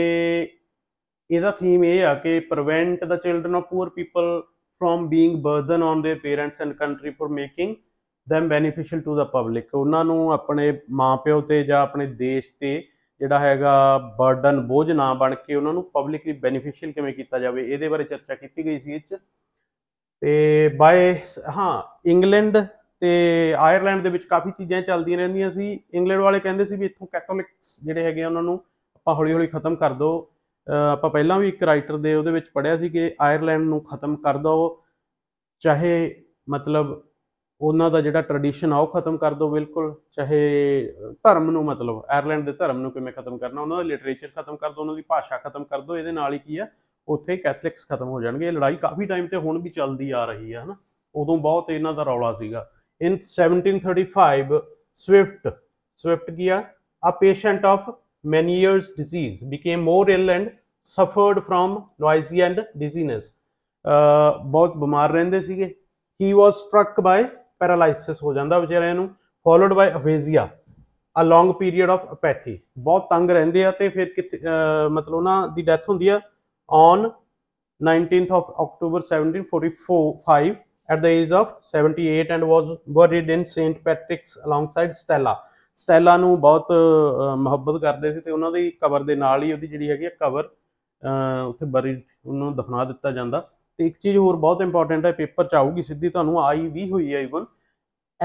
A: ਇਹਦਾ ਥੀਮ ਇਹ ਆ ਕਿ prevent the children of poor people from being burden on their parents and country for making them beneficial to the public ਉਹਨਾਂ ਨੂੰ ਆਪਣੇ ਮਾਪਿਓ ਤੇ ਜਾਂ ਆਪਣੇ ਦੇਸ਼ ਤੇ ਜਿਹੜਾ ਹੈਗਾ ਬਰਡਨ ਬੋਝ ਨਾ ਬਣ ਕੇ ਉਹਨਾਂ ਨੂੰ ਪਬਲਿਕਲੀ ਬੈਨੀਫੀਸ਼ੀਅਲ ਕਿਵੇਂ ਕੀਤਾ ਜਾਵੇ ਇਹਦੇ ਬਾਰੇ ਚਰਚਾ ਕੀਤੀ ਗਈ ਸੀ ਇਹ ਚ ਤੇ ਬਾਏ ਹਾਂ ਇੰਗਲੈਂਡ ਤੇ ਆਇਰਲੈਂਡ ਦੇ ਵਿੱਚ ਕਾਫੀ ਚੀਜ਼ਾਂ ਚੱਲਦੀਆਂ ਰਹਿੰਦੀਆਂ ਸੀ ਇੰਗਲੈਂਡ ਵਾਲੇ ਕਹਿੰਦੇ ਸੀ ਵੀ ਇੱਥੋਂ ਕੈਥੋਲਿਕਸ ਜਿਹੜੇ ਹੈਗੇ ਉਹਨਾਂ ਨੂੰ ਆਪਾਂ ਹੌਲੀ-ਹੌਲੀ ਖਤਮ ਕਰ ਦੋ ਆਪਾਂ ਪਹਿਲਾਂ ਵੀ ਇੱਕ ਰਾਈਟਰ ਦੇ ਉਹਦੇ ਵਿੱਚ ਪੜਿਆ ਸੀ ਕਿ ਆਇਰਲੈਂਡ ਨੂੰ ਖਤਮ ਕਰ ਦੋ ਚਾਹੇ ਮਤਲਬ ਉਹਨਾਂ ਦਾ ਜਿਹੜਾ ਟ੍ਰੈਡੀਸ਼ਨ ਆ ਉਹ ਖਤਮ ਕਰ ਦੋ ਬਿਲਕੁਲ ਚਾਹੇ ਧਰਮ ਨੂੰ ਮਤਲਬ ਆਇਰਲੈਂਡ ਦੇ ਧਰਮ ਨੂੰ ਕਿਵੇਂ ਖਤਮ ਕਰਨਾ ਉਹਨਾਂ ਦਾ ਲਿਟਰੇਚਰ ਖਤਮ ਕਰ ਦੋ ਉਹਨਾਂ ਦੀ ਭਾਸ਼ਾ ਖਤਮ ਕਰ ਦੋ ਇਹਦੇ ਨਾਲ ਹੀ ਕੀ ਆ ਉੱਥੇ ਕੈਥਲਿਕਸ ਖਤਮ ਹੋ ਜਾਣਗੇ ਲੜਾਈ ਕਾਫੀ ਟਾਈਮ ਤੇ ਹੁਣ ਵੀ ਚੱਲਦੀ ਆ ਰਹੀ ਆ ਹਨਾ ਉਦੋਂ ਬਹੁਤ ਇਹਨਾਂ ਦਾ ਰੌਲਾ ਸੀਗਾ ਇਨ 1735 ਸਵਿਫਟ ਸਵਿਫਟ ਗਿਆ ਆ a patient of Meniere's disease became more ill and suffered from noisy and dizziness ਬਹੁਤ ਬਿਮਾਰ ਰਹਿੰਦੇ ਸੀਗੇ ਹੀ ਵਾਸ ਸਟ੍ਰਕ ਬਾਈ ਪੈਰਾਲਾਈਸਿਸ ਹੋ ਜਾਂਦਾ ਵਿਚਾਰੇ ਨੂੰ followed by aphasia a long period of apathy ਬਹੁਤ ਤੰਗ ਰਹਿੰਦੇ ਆ ਤੇ ਫਿਰ ਮਤਲਬ ਉਹਨਾਂ ਦੀ ਡੈਥ ਹੁੰਦੀ ਆ on 19th of October 1745 at the age of 78 and was buried in St. Patrick's alongside Stella. Stella ਨੂੰ ਬਹੁਤ ਮੁਹੱਬਤ ਕਰਦੇ ਸੀ ਤੇ ਉਹਨਾਂ ਦੀ ਕਬਰ ਦੇ ਨਾਲ ਹੀ ਉਹਦੀ ਜਿਹੜੀ ਹੈਗੀ ਕਬਰ ਉੱਥੇ ਬਰੀ ਉਹਨੂੰ ਦਫਨਾ ਦਿੱਤਾ ਜਾਂਦਾ ਤੇ ਇੱਕ ਚੀਜ਼ ਹੋਰ ਬਹੁਤ ਇੰਪੋਰਟੈਂਟ ਹੈ ਪੇਪਰ ਚ ਆਊਗੀ ਸਿੱਧੀ ਤੁਹਾਨੂੰ ਆਈ ਵੀ ਹੋਈ ਹੈ ਇਵਨ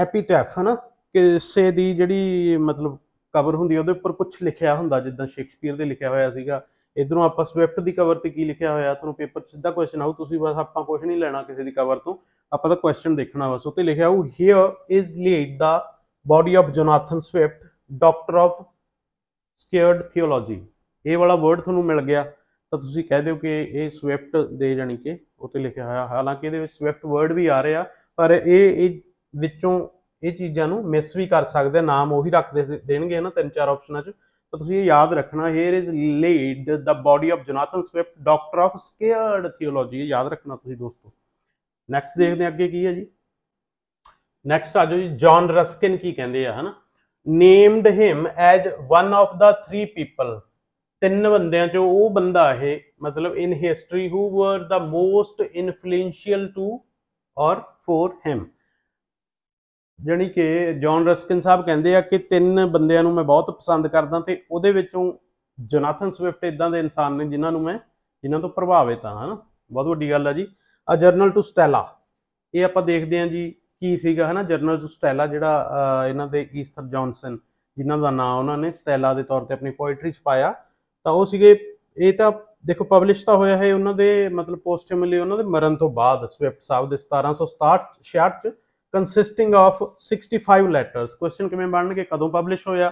A: ਐਪੀਟੈਫ ਹਨਾ ਕਿਸੇ ਦੀ ਜਿਹੜੀ ਮਤਲਬ ਕਬਰ ਹੁੰਦੀ ਉਹਦੇ ਉੱਪਰ ਕੁਝ ਲਿਖਿਆ ਹੁੰਦਾ ਜਿੱਦਾਂ ਸ਼ੇਕਸਪੀਅਰ ਦੇ ਲਿਖਿਆ ਹੋਇਆ ਸੀਗਾ ਇਧਰੋਂ ਆਪਾਂ ਸਵਿਫਟ ਦੀ ਕਵਰ ਤੇ ਕੀ ਲਿਖਿਆ ਹੋਇਆ ਤੁਹਾਨੂੰ ਪੇਪਰ ਸਿੱਧਾ ਕੁਐਸਚਨ ਆਉ ਤੁਸੀਂ ਬਸ ਆਪਾਂ ਕੁਝ ਨਹੀਂ ਲੈਣਾ ਕਿਸੇ ਦੀ ਕਵਰ ਤੋਂ ਆਪਾਂ ਤਾਂ ਕੁਐਸਚਨ ਦੇਖਣਾ ਬਸ ਉੱਤੇ ਲਿਖਿਆ ਹੋਊ here is laid the body of Jonathan Swift doctor of sacred theology ਇਹ ਵਾਲਾ ਵਰਡ ਤੁਹਾਨੂੰ ਮਿਲ ਗਿਆ ਤਾਂ ਤੁਸੀਂ ਕਹਿ ਦਿਓ ਕਿ ਇਹ ਸਵਿਫਟ ਦੇ ਜਾਨੀ ਕਿ ਉੱਤੇ ਲਿਖਿਆ ਹੋਇਆ ਹਾਲਾਂਕਿ ਇਹਦੇ ਵਿੱਚ ਸਵਿਫਟ ਵਰਡ ਵੀ ਆ ਰਿਹਾ ਪਰ ਇਹ ਇਹ ਵਿੱਚੋਂ ਇਹ ਚੀਜ਼ਾਂ ਨੂੰ ਮਿਸ ਵੀ ਕਰ ਸਕਦੇ ਨਾਮ ਉਹੀ ਰੱਖ ਦੇਣਗੇ ਨਾ ਤਿੰਨ ਚਾਰ ਆਪਸ਼ਨਾਂ 'ਚ ਤਾਂ ਤੁਸੀਂ ਇਹ ਯਾਦ ਰੱਖਣਾ here is laid the body of Jonathan Swift doctor of sacred theology ਯਾਦ ਰੱਖਣਾ ਤੁਸੀਂ ਦੋਸਤੋ ਨੈਕਸਟ ਦੇਖਦੇ ਆ ਅੱਗੇ ਕੀ ਹੈ ਜੀ ਨੈਕਸਟ ਆ ਜੀ ਜான் ਰਸਕਿਨ ਕੀ ਕਹਿੰਦੇ ਆ ਹਨਾ named him as one of the 3 people ਤਿੰਨ ਬੰਦਿਆਂ ਚੋਂ ਉਹ ਬੰਦਾ ਇਹ ਮਤਲਬ ਇਨ history who were the most influential to or for him ਜਾਨੀ ਕਿ ਜੌਨ ਰਸਕਿਨ ਸਾਹਿਬ ਕਹਿੰਦੇ ਆ ਕਿ ਤਿੰਨ ਬੰਦਿਆਂ ਨੂੰ ਮੈਂ ਬਹੁਤ ਪਸੰਦ ਕਰਦਾ ਤੇ ਉਹਦੇ ਵਿੱਚੋਂ ਜੋਨਾਥਨ ਸਵਿਫਟ ਇਦਾਂ ਦੇ ਇਨਸਾਨ ਨੇ ਜਿਨ੍ਹਾਂ ਨੂੰ ਮੈਂ ਜਿਨ੍ਹਾਂ ਤੋਂ ਪ੍ਰਭਾਵਿਤ ਹਾਂ ਹਨਾ ਬਹੁਤ ਵੱਡੀ ਗੱਲ ਆ ਜੀ ਆ ਜਰਨਲ ਟੂ ਸਟੈਲਾ ਇਹ ਆਪਾਂ ਦੇਖਦੇ ਆਂ ਜੀ ਕੀ ਸੀਗਾ ਹਨਾ ਜਰਨਲ ਟੂ ਸਟੈਲਾ ਜਿਹੜਾ ਇਹਨਾਂ ਦੇ ਈਸਟਰ ਜੌਨਸਨ ਜਿਨ੍ਹਾਂ ਦਾ ਨਾਮ ਉਹਨਾਂ ਨੇ ਸਟੈਲਾ ਦੇ ਤੌਰ ਤੇ ਆਪਣੀ ਪੋਇਟਰੀ ਚ ਪਾਇਆ ਤਾਂ ਉਹ ਸੀਗੇ ਇਹ ਤਾਂ ਦੇਖੋ ਪਬਲਿਸ਼ ਤਾਂ ਹੋਇਆ ਹੈ ਉਹਨਾਂ ਦੇ ਮਤਲਬ ਮਿਲੀ ਉਹਨਾਂ ਦੇ ਮਰਨ ਤੋਂ ਬਾਅਦ ਸਵਿਫਟ ਸਾਹਿਬ ਦੇ 1767 66 ਚ ਕੰਸਿਸਟਿੰਗ ਆਫ 65 ਲੈਟਰਸ ਕੁਐਸਚਨ ਕਿਵੇਂ ਬਣਨਗੇ ਕਦੋਂ ਪਬਲਿਸ਼ ਹੋਇਆ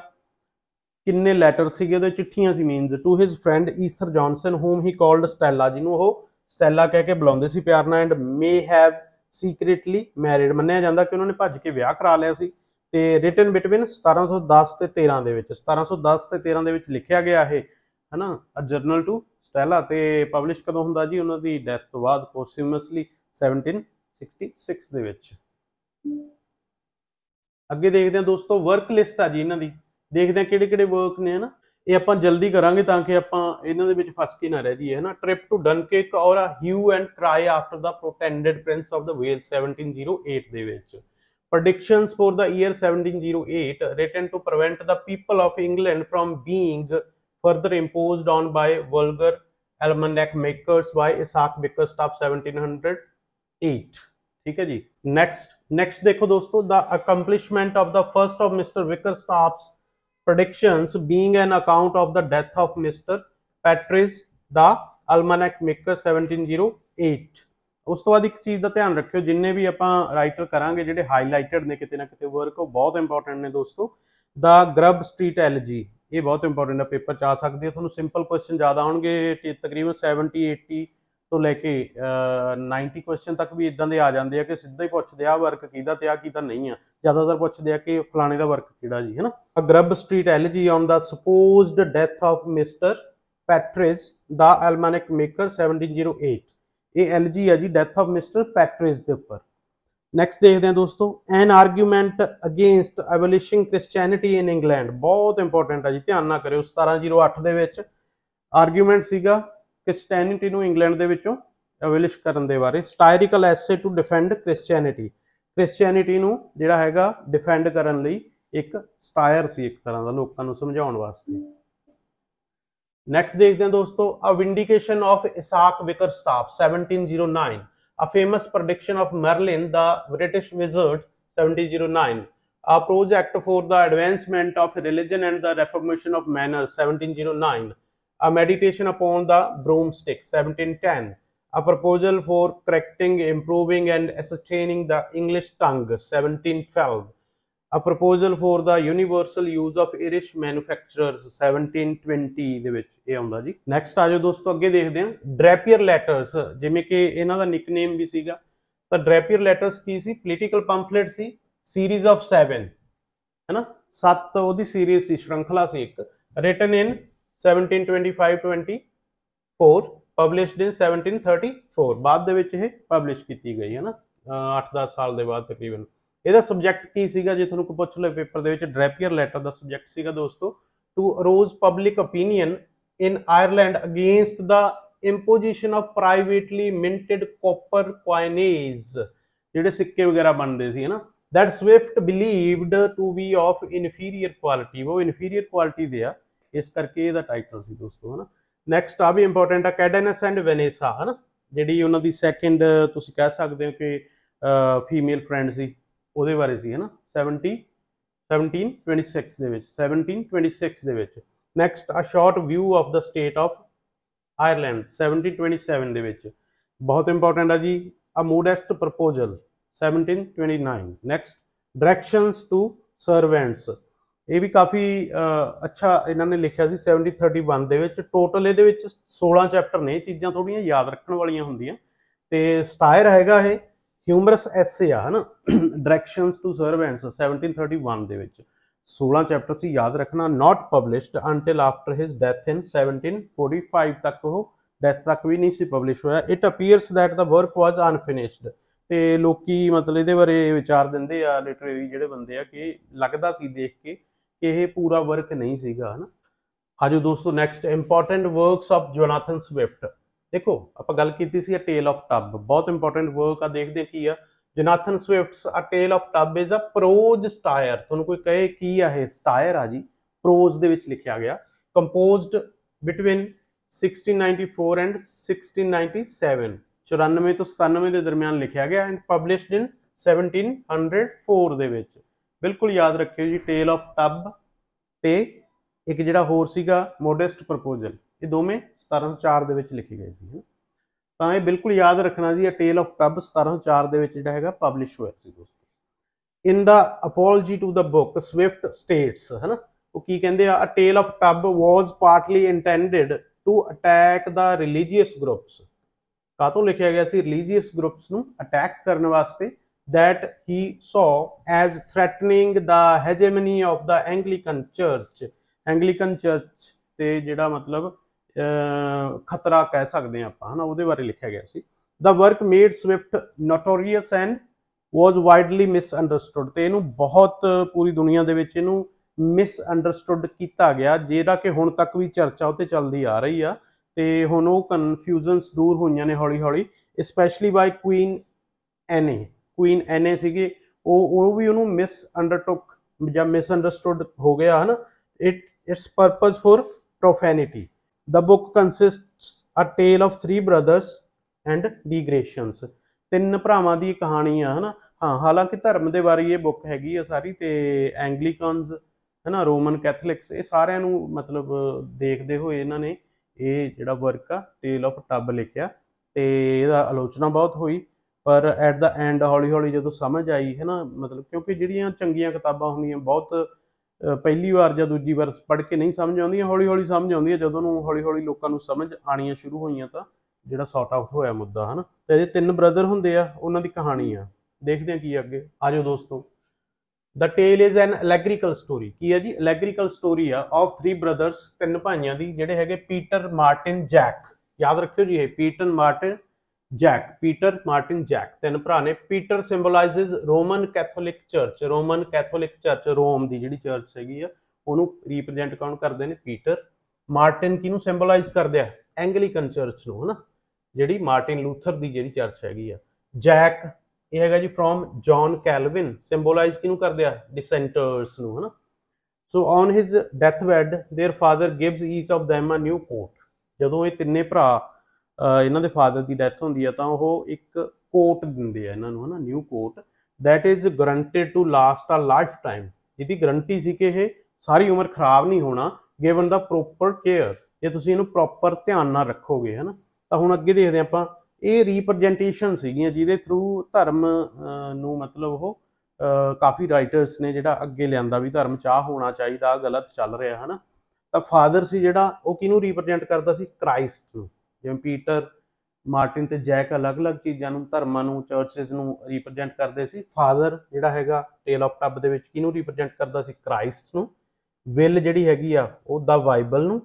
A: ਕਿੰਨੇ ਲੈਟਰ ਸੀਗੇ ਉਹਦੇ ਚਿੱਠੀਆਂ ਸੀ means to his friend Esther Johnson whom he called Stella ਜਿਹਨੂੰ ਉਹ ਸਟੈਲਾ ਕਹਿ ਕੇ ਬੁਲਾਉਂਦੇ ਸੀ ਪਿਆਰ ਨਾਲ and may have secretly married ਮੰਨਿਆ ਜਾਂਦਾ ਕਿ ਉਹਨਾਂ ਨੇ ਭੱਜ ਕੇ ਵਿਆਹ ਕਰਾ ਲਿਆ ਸੀ ਤੇ ਰਿਟਨ ਬਿਟਵੀਨ 1710 ਤੇ 13 ਦੇ ਵਿੱਚ 1710 ਤੇ 13 ਦੇ ਵਿੱਚ ਲਿਖਿਆ ਗਿਆ ਇਹ ਹਨਾ ਅ ਜਰਨਲ ਟੂ ਸਟੈਲਾ ਤੇ ਪਬਲਿਸ਼ ਕਦੋਂ ਹੁੰਦਾ ਜੀ ਉਹਨਾਂ ਦੀ ਡੈਥ ਤੋਂ ਬਾਅਦ ਪੋਸਟਮਸਲੀ 1766 ਦੇ ਵਿੱਚ ਅੱਗੇ ਦੇਖਦੇ ਹਾਂ ਦੋਸਤੋ ਵਰਕ ਲਿਸਟ ਆ ਜੀ ਇਹਨਾਂ ਦੀ ਦੇਖਦੇ ਹਾਂ ਕਿਹੜੇ ਕਿਹੜੇ ਵਰਕ ਨੇ ਹਨਾ ਇਹ ਆਪਾਂ ਜਲਦੀ ਕਰਾਂਗੇ ਤਾਂ ਕਿ ਆਪਾਂ ਇਹਨਾਂ ਦੇ ਵਿੱਚ ਫਸ ਕੇ ਨਾ ਰਹਿ ਜਾਈਏ ਹਨਾ trip to Dunkirk or a hue and cry after the pretended prince of the Wales 1708 ਦੇ ਵਿੱਚ predictions for the year 1708 written to prevent the people of England from being further imposed on by vulgar almanac makers by Isaac Bickerstaff 1708 ਠੀਕ ਹੈ ਜੀ next next ਦੇਖੋ ਦੋਸਤੋ the accomplishment of the first of mister Bickerstaff's predictions being an account of the death of mister Partridge the ਅਲਮਨੈਕ maker 1708 ਉਸ ਤੋਂ ਬਾਅਦ ਇੱਕ ਚੀਜ਼ ਦਾ ਧਿਆਨ ਰੱਖਿਓ ਜਿੰਨੇ ਵੀ ਆਪਾਂ ਰਾਈਟਰ ਕਰਾਂਗੇ ਜਿਹੜੇ ਹਾਈਲਾਈਟਡ ਨੇ ਕਿਤੇ ਨਾ ਕਿਤੇ ਵਰਕ ਉਹ ਬਹੁਤ ਇੰਪੋਰਟੈਂਟ ਨੇ ਦੋਸਤੋ ਦਾ ਗਰਬ ਸਟਰੀਟ ਐਲਜੀ ਇਹ ਬਹੁਤ ਇੰਪੋਰਟੈਂਟ ਹੈ ਪੇਪਰ ਚ ਆ ਸਕਦੇ ਹੈ ਤੁਹਾਨੂੰ ਸਿੰਪਲ ਕੁਐਸਚਨ ਜ਼ਿਆਦਾ ਆਉਣਗੇ ਤਕਰੀਬਨ 70 80 ਤੋਂ ਲੈ ਕੇ 90 ਕੁਐਸਚਨ ਤੱਕ ਵੀ ਇਦਾਂ ਦੇ ਆ ਜਾਂਦੇ ਆ ਕਿ ਸਿੱਧਾ ਹੀ ਪੁੱਛਦੇ ਆ ਵਰਕ ਕਿਹਦਾ ਤੇ ਆ ਕਿਹਦਾ ਨਹੀਂ ਆ ਜ਼ਿਆਦਾਤਰ ਪੁੱਛਦੇ ਆ ਕਿ ਫਲਾਣੇ ਦਾ ਵਰਕ ਕਿਹੜਾ ਜੀ ਹੈਨਾ Grub Street elegy on the supposed death of mister Partridge the almanac maker 1708 ਇਹ ਐਲਜੀ ਆ ਜੀ ਡੈਥ ਆਫ ਮਿਸਟਰ ਪੈਟ੍ਰਿਸ ਦੇ ਉੱਪਰ ਨੈਕਸਟ ਦੇਖਦੇ ਹਾਂ ਦੋਸਤੋ an argument against abolishing Christianity in England ਬਹੁਤ ਇੰਪੋਰਟੈਂਟ ਹੈ ਜੀ ਧਿਆਨ ਨਾਲ ਕਰਿਓ 1708 ਦੇ ਵਿੱਚ ਆਰਗੂਮੈਂਟ ਸੀਗਾ ਕ੍ਰਿਸਚੀਅਨਿਟੀ ਨੂੰ ਇੰਗਲੈਂਡ ਦੇ ਵਿੱਚੋਂ ਅਬਲਿਸ਼ ਕਰਨ ਦੇ ਬਾਰੇ ਸਟਾਇਰੀਕਲ ਐਸੇ ਟੂ ਡਿਫੈਂਡ ਕ੍ਰਿਸਚੀਅਨਿਟੀ ਕ੍ਰਿਸਚੀਅਨਿਟੀ ਨੂੰ ਜਿਹੜਾ ਹੈਗਾ ਡਿਫੈਂਡ ਕਰਨ ਲਈ ਇੱਕ ਸਟਾਇਰ ਸੀ ਇੱਕ ਤਰ੍ਹਾਂ ਦਾ ਲੋਕਾਂ ਨੂੰ ਸਮਝਾਉਣ ਵਾਸਤੇ ਨੈਕਸਟ ਦੇਖਦੇ ਹਾਂ ਦੋਸਤੋ a vindication of Isaac Bickerstaff 1709 a famous prediction of Merlin the British wizard 1709 a project for the advancement of religion and the reformation of manners 1709 a meditation upon the broomstick 1710 a proposal for correcting improving and ascertaining the english tongue 1712 a proposal for the universal use of irish manufacturers 1720 ਦੇ ਵਿੱਚ ਇਹ ਆਉਂਦਾ ਜੀ next ਆਜੋ ਦੋਸਤੋ ਅੱਗੇ ਦੇਖਦੇ ਹਾਂ ਡ੍ਰੈਪੀਅਰ ਲੈਟਰਸ ਜਿਵੇਂ ਕਿ ਇਹਨਾਂ ਦਾ ਨਿਕਨੇਮ ਵੀ ਸੀਗਾ ਤਾਂ ਡ੍ਰੈਪੀਅਰ ਲੈਟਰਸ ਕੀ ਸੀ ਪੋਲੀਟੀਕਲ ਪੰਫਲੇਟ ਸੀ ਸੀਰੀਜ਼ ਆਫ 7 ਹੈਨਾ ਸੱਤ ਉਹਦੀ ਸੀਰੀਜ਼ ਸੀ ਸ਼੍ਰੰਖਲਾ ਸੀ ਇੱਕ ਰਿਟਨ ਇਨ 1725-24 ਪਬਲਿਸ਼ਡ ਇਨ 1734 ਬਾਅਦ ਦੇ ਵਿੱਚ ਇਹ ਪਬਲਿਸ਼ ਕੀਤੀ ਗਈ ਹੈ ਨਾ 8-10 ਸਾਲ ਦੇ ਬਾਅਦ ਤਕਰੀਬਨ ਇਹਦਾ ਸਬਜੈਕਟ ਕੀ ਸੀਗਾ ਜੇ ਤੁਹਾਨੂੰ ਕੋਈ ਪੁੱਛ ਲਵੇ ਪੇਪਰ ਦੇ ਵਿੱਚ ਡਰੈਪੀਅਰ ਲੈਟਰ ਦਾ ਸਬਜੈਕਟ ਸੀਗਾ ਦੋਸਤੋ to arouse public opinion in Ireland against the imposition of privately minted copper coinage ਜਿਹੜੇ ਸਿੱਕੇ ਵਗੈਰਾ ਬਣਦੇ ਸੀ ਹਨਾ that swift believed to be of inferior quality ਉਹ ਇਨਫੀਰੀਅਰ ਕੁਆਲਿਟੀ ਦੇ ਆ ਇਸ ਕਰਕੇ ਇਹਦਾ ਟਾਈਟਲ ਸੀ ਦੋਸਤੋ ਹਨਾ ਨੈਕਸਟ ਆ ਵੀ ਇੰਪੋਰਟੈਂਟ ਆ ਕੈਡਨਸ ਐਂਡ ਵੈਨੇਸਾ ਹਨਾ ਜਿਹੜੀ ਉਹਨਾਂ ਦੀ ਸੈਕੰਡ ਤੁਸੀਂ ਕਹਿ ਸਕਦੇ ਹੋ ਕਿ ਫੀਮੇਲ ਫਰੈਂਡ ਸੀ ਉਹਦੇ ਬਾਰੇ ਸੀ ਹਨਾ 70 1726 ਦੇ ਵਿੱਚ 1726 ਦੇ ਵਿੱਚ next a short view of the state of Ireland 1727 ਦੇ ਵਿੱਚ ਬਹੁਤ ਇੰਪੋਰਟੈਂਟ ਆ ਜੀ a modest proposal 1729 next directions to servants ਇਹ ਵੀ ਕਾਫੀ ਅੱਛਾ ਇਹਨਾਂ ਨੇ ਲਿਖਿਆ ਸੀ 7031 ਦੇ ਵਿੱਚ ਟੋਟਲ ਇਹਦੇ ਵਿੱਚ 16 ਚੈਪਟਰ ਨੇ ਚੀਜ਼ਾਂ ਥੋੜੀਆਂ ਯਾਦ ਰੱਖਣ ਵਾਲੀਆਂ ਹੁੰਦੀਆਂ ਤੇ ਸਟਾਇਰ ਹੈਗਾ ਇਹ ਹਿਊਮਰਸ ਐਸੇ ਆ ਹਨਾ ਡਾਇਰੈਕਸ਼ਨਸ ਟੂ ਸਰਵੈਂਟਸ 1731 ਦੇ ਵਿੱਚ 16 ਚੈਪਟਰ ਸੀ ਯਾਦ ਰੱਖਣਾ not published until after his death in 1745 ਤੱਕ ਉਹ ਡੈਥ ਤੱਕ ਵੀ ਨਹੀਂ ਸੀ ਪਬਲਿਸ਼ ਹੋਇਆ it appears that the work was unfinished ਤੇ ਲੋਕੀ ਮਤਲਬ ਇਹਦੇ ਬਾਰੇ ਵਿਚਾਰ ਦਿੰਦੇ ਆ ਲਿਟਰੇਰੀ ਜਿਹੜੇ ਬੰਦੇ ਆ ਕਿ ਲੱਗਦਾ ਸੀ ਦੇਖ ਕੇ ਇਹ ਪੂਰਾ ਵਰਕ ਨਹੀਂ ਸੀਗਾ ਹਨਾ ਆਜੋ ਦੋਸਤੋ next important works of Jonathan Swift ਦੇਖੋ ਆਪਾਂ ਗੱਲ ਕੀਤੀ ਸੀ ਟੇਲ ਆਫ ਟੱਬ ਬਹੁਤ ਇੰਪੋਰਟੈਂਟ ਵਰਕ ਆ ਦੇਖਦੇ ਕੀ ਆ Jonathan Swift's a tale of tub is a prose satire ਤੁਹਾਨੂੰ ਕੋਈ ਕਹੇ ਕੀ ਆ ਇਹ ਸਟਾਇਰ ਆ ਜੀ ਪ੍ਰੋਜ਼ ਦੇ ਵਿੱਚ ਲਿਖਿਆ ਗਿਆ ਕੰਪੋਜ਼ਡ ਬਿਟਵੀਨ 1694 ਐਂਡ 1697 94 ਤੋਂ 97 ਦੇ ਦਰਮਿਆਨ ਲਿਖਿਆ ਗਿਆ ਐਂਡ ਪਬਲਿਸ਼ਡ ਇਨ 1704 ਦੇ ਵਿੱਚ ਬਿਲਕੁਲ ਯਾਦ ਰੱਖਿਓ ਜੀ ਟੇਲ ਆਫ ਟੱਬ ਤੇ ਇੱਕ ਜਿਹੜਾ ਹੋਰ ਸੀਗਾ ਮੋਡੈਸਟ ਪ੍ਰਪੋਜ਼ਲ ਇਹ ਦੋਵੇਂ 1704 ਦੇ ਵਿੱਚ ਲਿਖੇ ਗਏ ਸੀ ਤਾਂ ਇਹ ਬਿਲਕੁਲ ਯਾਦ ਰੱਖਣਾ ਜੀ ਇਹ ਟੇਲ ਆਫ ਟੱਬ 1704 ਦੇ ਵਿੱਚ ਜਿਹੜਾ ਹੈਗਾ ਪਬਲਿਸ਼ ਹੋਇਆ ਸੀ ਦੋਸਤੋ in the apology to the book Swift states ਹੈਨਾ ਉਹ ਕੀ ਕਹਿੰਦੇ ਆ a tale of tub was partly intended to attack the religious groups ਕਾਤੋਂ ਲਿਖਿਆ ਗਿਆ ਸੀ ਰਿਲੀਜੀਅਸ ਗਰੁੱਪਸ ਨੂੰ ਅਟੈਕ ਕਰਨ ਵਾਸਤੇ that he saw as threatening the hegemony of the Anglican Church. Anglican Church ਤੇ ਜਿਹੜਾ ਮਤਲਬ ਖਤਰਾ ਕਹਿ ਸਕਦੇ ਆ ਆਪਾਂ ਹਨਾ ਉਹਦੇ ਬਾਰੇ ਲਿਖਿਆ ਗਿਆ ਸੀ the work made Swift notorious and was widely misunderstood ਤੇ ਇਹਨੂੰ ਬਹੁਤ ਪੂਰੀ ਦੁਨੀਆ ਦੇ ਵਿੱਚ ਇਹਨੂੰ ਮਿਸਅੰਡਰਸਟੂਡ ਕੀਤਾ ਗਿਆ ਜਿਹੜਾ ਕਿ ਹੁਣ ਤੱਕ ਵੀ ਚਰਚਾ ਉਤੇ ਚੱਲਦੀ ਆ ਰਹੀ ਆ ਤੇ ਹੁਣ ਉਹ ਕਨਫਿਊਜ਼ਨਸ ਦੂਰ ਹੋਈਆਂ ਨੇ ਹੌਲੀ-ਹੌਲੀ specially by Queen Anne Queen Anne ਸੀਗੇ ਉਹ ਉਹ ਵੀ ਉਹਨੂੰ ਮਿਸ ਅੰਡਰਟੁਕ ਜਾਂ ਮਿਸ ਅੰਡਰਸਟੂਡ ਹੋ ਗਿਆ ਹਨ it its purpose for profanity the book consists a tale of 3 brothers and digressions ਤਿੰਨ ਭਰਾਵਾਂ ਦੀ ਕਹਾਣੀ ਆ ਹਨਾ ਹਾਂ ਹਾਲਾਂਕਿ ਧਰਮ ਦੇ ਬਾਰੇ ਇਹ ਬੁੱਕ ਹੈਗੀ ਆ ਸਾਰੀ ਤੇ ਐਂਗਲੀਕਨਸ ਹਨਾ ਰੋਮਨ ਕੈਥੋਲਿਕਸ ਇਹ ਸਾਰਿਆਂ ਨੂੰ ਮਤਲਬ ਦੇਖਦੇ ਹੋਏ ਇਹਨਾਂ ਨੇ ਇਹ ਜਿਹੜਾ ਵਰਕ ਆ ਟੇਲ ਆਫ ਟੱਬ ਲਿਖਿਆ ਤੇ ਇਹਦਾ ਆਲੋਚਨਾ ਬਹੁਤ ਹੋਈ ਪਰ ਐਟ ਦਾ ਐਂਡ ਹੌਲੀ ਹੌਲੀ ਜਦੋਂ ਸਮਝ ਆਈ ਹੈ ਨਾ ਮਤਲਬ ਕਿਉਂਕਿ ਜਿਹੜੀਆਂ ਚੰਗੀਆਂ ਕਿਤਾਬਾਂ ਹੁੰਦੀਆਂ ਬਹੁਤ ਪਹਿਲੀ ਵਾਰ ਜਾਂ ਦੂਜੀ ਵਾਰ ਪੜ੍ਹ ਕੇ ਨਹੀਂ ਸਮਝ ਆਉਂਦੀਆਂ ਹੌਲੀ ਹੌਲੀ ਸਮਝ ਆਉਂਦੀ ਹੈ ਜਦੋਂ ਨੂੰ ਹੌਲੀ ਹੌਲੀ ਲੋਕਾਂ ਨੂੰ ਸਮਝ ਆਣੀਆਂ ਸ਼ੁਰੂ ਹੋਈਆਂ ਤਾਂ ਜਿਹੜਾ ਸੌਟ ਆਊਟ ਹੋਇਆ ਮੁੱਦਾ ਹਨ ਤੇ ਇਹਦੇ ਤਿੰਨ ਬ੍ਰਦਰ ਹੁੰਦੇ ਆ ਉਹਨਾਂ ਦੀ ਕਹਾਣੀ ਆ ਦੇਖਦੇ ਆ ਕੀ ਅੱਗੇ ਆਜੋ ਦੋਸਤੋ the tale is an allegorical story ਕੀ ਹੈ ਜੀ ਅਲੈਗਰੀਕਲ ਸਟੋਰੀ ਆ ਆਫ 3 ਬ੍ਰਦਰਸ ਤਿੰਨ ਭਾਈਆਂ ਦੀ ਜਿਹੜੇ ਹੈਗੇ ਪੀਟਰ ਮਾਰਟਿਨ ਜੈਕ ਯਾਦ ਰੱਖਿਓ ਜੀ ਇਹ Peter Martin Jack Peter Martin Jack ਤਿੰਨ ਭਰਾ ਨੇ Peter symbolises Roman Catholic church Roman Catholic church Rome ਦੀ ਜਿਹੜੀ ਚਰਚ ਹੈਗੀ ਆ ਉਹਨੂੰ ਰਿਪਰੈਜ਼ੈਂਟ ਕੌਣ ਕਰਦੇ ਨੇ ਪੀਟਰ ਮਾਰਟਿਨ ਕਿਹਨੂੰ ਸਿੰਬੋਲਾਈਜ਼ ਕਰਦੇ ਆ ਐਂਗਲੀਕਨ ਚਰਚ ਨੂੰ ਹਨਾ ਜਿਹੜੀ ਮਾਰਟਿਨ ਲੂਥਰ ਦੀ ਜਿਹੜੀ ਚਰਚ ਹੈਗੀ ਆ ਜੈਕ ਇਹ ਹੈਗਾ ਜੀ ਫਰੋਮ ਜੌਨ ਕੈਲਵਿਨ ਸਿੰਬੋਲਾਈਜ਼ ਕਿਹਨੂੰ ਕਰਦੇ ਆ ਡਿਸੈਂਟਰਸ ਨੂੰ ਹਨਾ so on his death bed their father gives each of them a new coat ਜਦੋਂ ਇਹ ਤਿੰਨੇ ਭਰਾ ਇਹਨਾਂ ਦੇ ਫਾਦਰ ਦੀ ਡੈਥ ਹੁੰਦੀ ਹੈ ਤਾਂ ਉਹ ਇੱਕ ਕੋਟ ਦਿੰਦੇ ਆ ਇਹਨਾਂ ਨੂੰ ਹਨਾ new coat that is guaranteed to last a lifetime ਇਹਦੀ ਗਰੰਟੀ ਸੀ ਕਿ ਇਹ ਸਾਰੀ ਉਮਰ ਖਰਾਬ ਨਹੀਂ ਹੋਣਾ ਗਿਵਨ ਦਾ ਪ੍ਰੋਪਰ ਕੇਅਰ ਜੇ ਤੁਸੀਂ ਇਹਨੂੰ ਪ੍ਰੋਪਰ ਧਿਆਨ ਨਾਲ ਰੱਖੋਗੇ ਹਨਾ ਤਾਂ ਹੁਣ ਅੱਗੇ ਦੇਖਦੇ ਆਪਾਂ ਇਹ ਰਿਪਰੈਜ਼ੈਂਟੇਸ਼ਨ ਸੀਗੀਆਂ ਜਿਹਦੇ ਥਰੂ ਧਰਮ ਨੂੰ ਮਤਲਬ ਉਹ ਕਾਫੀ ਰਾਈਟਰਸ ਨੇ ਜਿਹੜਾ ਅੱਗੇ ਲਿਆਂਦਾ ਵੀ ਧਰਮ ਚਾਹ ਹੋਣਾ ਚਾਹੀਦਾ ਗਲਤ ਚੱਲ ਰਿਹਾ ਹਨਾ ਤਾਂ ਫਾਦਰ ਸੀ ਜਿਹੜਾ ਉਹ ਕਿਹਨੂੰ ਰਿਪਰੈਜ਼ੈਂਟ ਕਰਦਾ ਸੀ ਕ੍ਰਾਈਸਟ ਨੂੰ ਜਿਵੇਂ ਪੀਟਰ ਮਾਰਟਿਨ ਤੇ ਜੈਕ ਅਲੱਗ-ਅਲੱਗ ਚੀਜ਼ਾਂ ਨੂੰ ਧਰਮਾਂ ਨੂੰ ਚਰਚਸ ਨੂੰ ਰਿਪਰੈਜ਼ੈਂਟ ਕਰਦੇ ਸੀ ਫਾਦਰ ਜਿਹੜਾ ਹੈਗਾ ਟੇਲ ਆਫ ਟੱਬ ਦੇ ਵਿੱਚ ਕਿਹਨੂੰ ਰਿਪਰੈਜ਼ੈਂਟ ਕਰਦਾ ਸੀ ਕ੍ਰਾਈਸਟ ਨੂੰ ਵਿਲ ਜਿਹੜੀ ਹੈਗੀ ਆ ਉਹ ਦਾ ਬਾਈਬਲ ਨੂੰ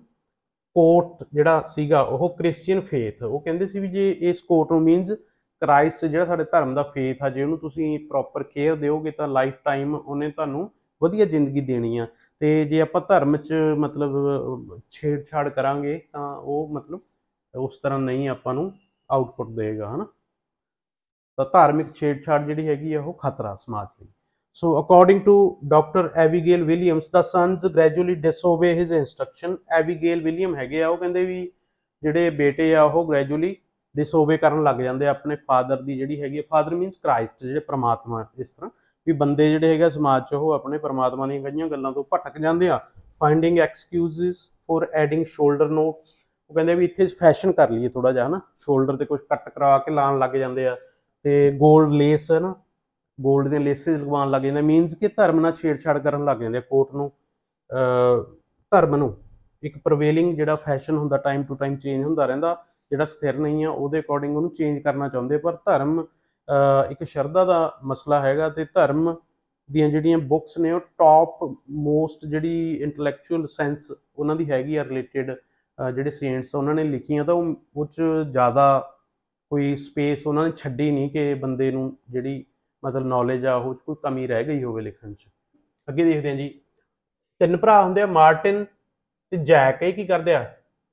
A: ਕੋਰਟ ਜਿਹੜਾ ਸੀਗਾ ਉਹ ਕ੍ਰਿਸਚੀਅਨ ਫੇਥ ਉਹ ਕਹਿੰਦੇ ਸੀ ਵੀ ਜੇ ਇਸ ਕੋਰਟ ਨੂੰ ਮੀਨਸ ਕ੍ਰਾਈਸਟ ਜਿਹੜਾ ਸਾਡੇ ਧਰਮ ਦਾ ਫੇਥ ਆ ਜੇ ਉਹਨੂੰ ਤੁਸੀਂ ਪ੍ਰੋਪਰ ਕੇਅਰ ਦਿਓਗੇ ਤਾਂ ਲਾਈਫ ਟਾਈਮ ਉਹਨੇ ਤੁਹਾਨੂੰ ਵਧੀਆ ਜ਼ਿੰਦਗੀ ਦੇਣੀ ਆ ਤੇ ਜੇ ਆਪਾਂ ਧਰਮ 'ਚ ਮਤਲਬ ਛੇੜਛਾੜ ਕਰਾਂਗੇ ਤਾਂ ਉਹ ਮਤਲਬ ਉਸ ਤਰ੍ਹਾਂ ਨਹੀਂ ਆਪਾਂ ਨੂੰ ਆਊਟਪੁੱਟ ਦੇਗਾ ਹਨਾ ਤਾਂ ਧਾਰਮਿਕ ਛੇੜਛਾੜ ਜਿਹੜੀ ਹੈਗੀ ਆ ਉਹ ਖਤਰਾ ਸਮਾਜ ਲਈ so according to doctor Abigail Williams the sons gradually disobey his instruction Abigail William ਹੈਗੇ ਆ ਉਹ ਕਹਿੰਦੇ ਵੀ ਜਿਹੜੇ ਬੇਟੇ ਆ ਉਹ ਗ੍ਰੈਜੂਅਲੀ ਡਿਸਓਬੇ ਕਰਨ ਲੱਗ ਜਾਂਦੇ ਆ ਆਪਣੇ ਫਾਦਰ ਦੀ ਜਿਹੜੀ ਹੈਗੀ ਫਾਦਰ ਮੀਨਸ ਕ੍ਰਾਈਸਟ ਜਿਹੜੇ ਪ੍ਰਮਾਤਮਾ ਇਸ ਤਰ੍ਹਾਂ ਵੀ ਬੰਦੇ ਜਿਹੜੇ ਹੈਗਾ ਸਮਾਜ 'ਚ ਉਹ ਆਪਣੇ ਪ੍ਰਮਾਤਮਾ ਦੀਆਂ ਕਈਆਂ ਗੱਲਾਂ ਤੋਂ ਭਟਕ ਜਾਂਦੇ ਆ finding excuses for adding shoulder knots ਉਹ ਕਹਿੰਦੇ ਵੀ ਇੱਥੇ ਫੈਸ਼ਨ ਕਰ ਲਈਏ ਥੋੜਾ ਜਿਹਾ ਹਨਾ ਸ਼ੋਲਡਰ ਤੇ ਕੁਝ ਕੱਟ ਕਰਾ ਕੇ ਲਾਣ ਲੱਗ ਜਾਂਦੇ ਆ ਤੇ 골ਡ ਲੇਸ ਹੈ ਨਾ 골ਡ ਦੇ ਲੇਸਿਸ ਲਗਵਾਉਣ ਲੱਗ ਜਾਂਦੇ ਮੀਨਸ ਕਿ ਧਰਮ ਨਾਲ ਛੇੜਛਾੜ ਕਰਨ ਲੱਗ ਜਾਂਦੇ ਆ ਕੋਰਟ ਨੂੰ ਅ ਧਰਮ ਨੂੰ ਇੱਕ ਪ੍ਰਵੇਲਿੰਗ ਜਿਹੜਾ ਫੈਸ਼ਨ ਹੁੰਦਾ ਟਾਈਮ ਟੂ ਟਾਈਮ ਚੇਂਜ ਹੁੰਦਾ ਰਹਿੰਦਾ ਜਿਹੜਾ ਸਥਿਰ ਨਹੀਂ ਆ ਉਹਦੇ ਅਕੋਰਡਿੰਗ ਉਹਨੂੰ ਚੇਂਜ ਕਰਨਾ ਚਾਹੁੰਦੇ ਪਰ ਧਰਮ ਇੱਕ ਸ਼ਰਧਾ ਦਾ ਮਸਲਾ ਹੈਗਾ ਤੇ ਧਰਮ ਦੀਆਂ ਜਿਹੜੀਆਂ ਬੁੱਕਸ ਨੇ ਉਹ ਟਾਪ ਮੋਸਟ ਜਿਹੜੀ ਇੰਟੈਲੈਕਚੁਅਲ ਸੈਂਸ ਉਹਨਾਂ ਦੀ ਹੈਗੀ ਆ ਰਿਲੇਟਡ ਜਿਹੜੇ ਸੇਂਟਸ ਉਹਨਾਂ ਨੇ ਲਿਖੀਆਂ ਤਾਂ ਉਹ ਉੱਚ ਜ਼ਿਆਦਾ ਕੋਈ ਸਪੇਸ ਉਹਨਾਂ ਨੇ ਛੱਡੀ ਨਹੀਂ ਕਿ ਬੰਦੇ ਨੂੰ ਜਿਹੜੀ ਮਤਲਬ ਨੌਲੇਜ ਆ ਉਹ ਕੋਈ ਕਮੀ ਰਹਿ ਗਈ ਹੋਵੇ ਲਿਖਣ 'ਚ ਅੱਗੇ ਦੇਖਦੇ ਹਾਂ ਜੀ ਤਿੰਨ ਭਰਾ ਹੁੰਦੇ ਆ ਮਾਰਟਿਨ ਤੇ ਜੈਕ ਇਹ ਕੀ ਕਰਦੇ ਆ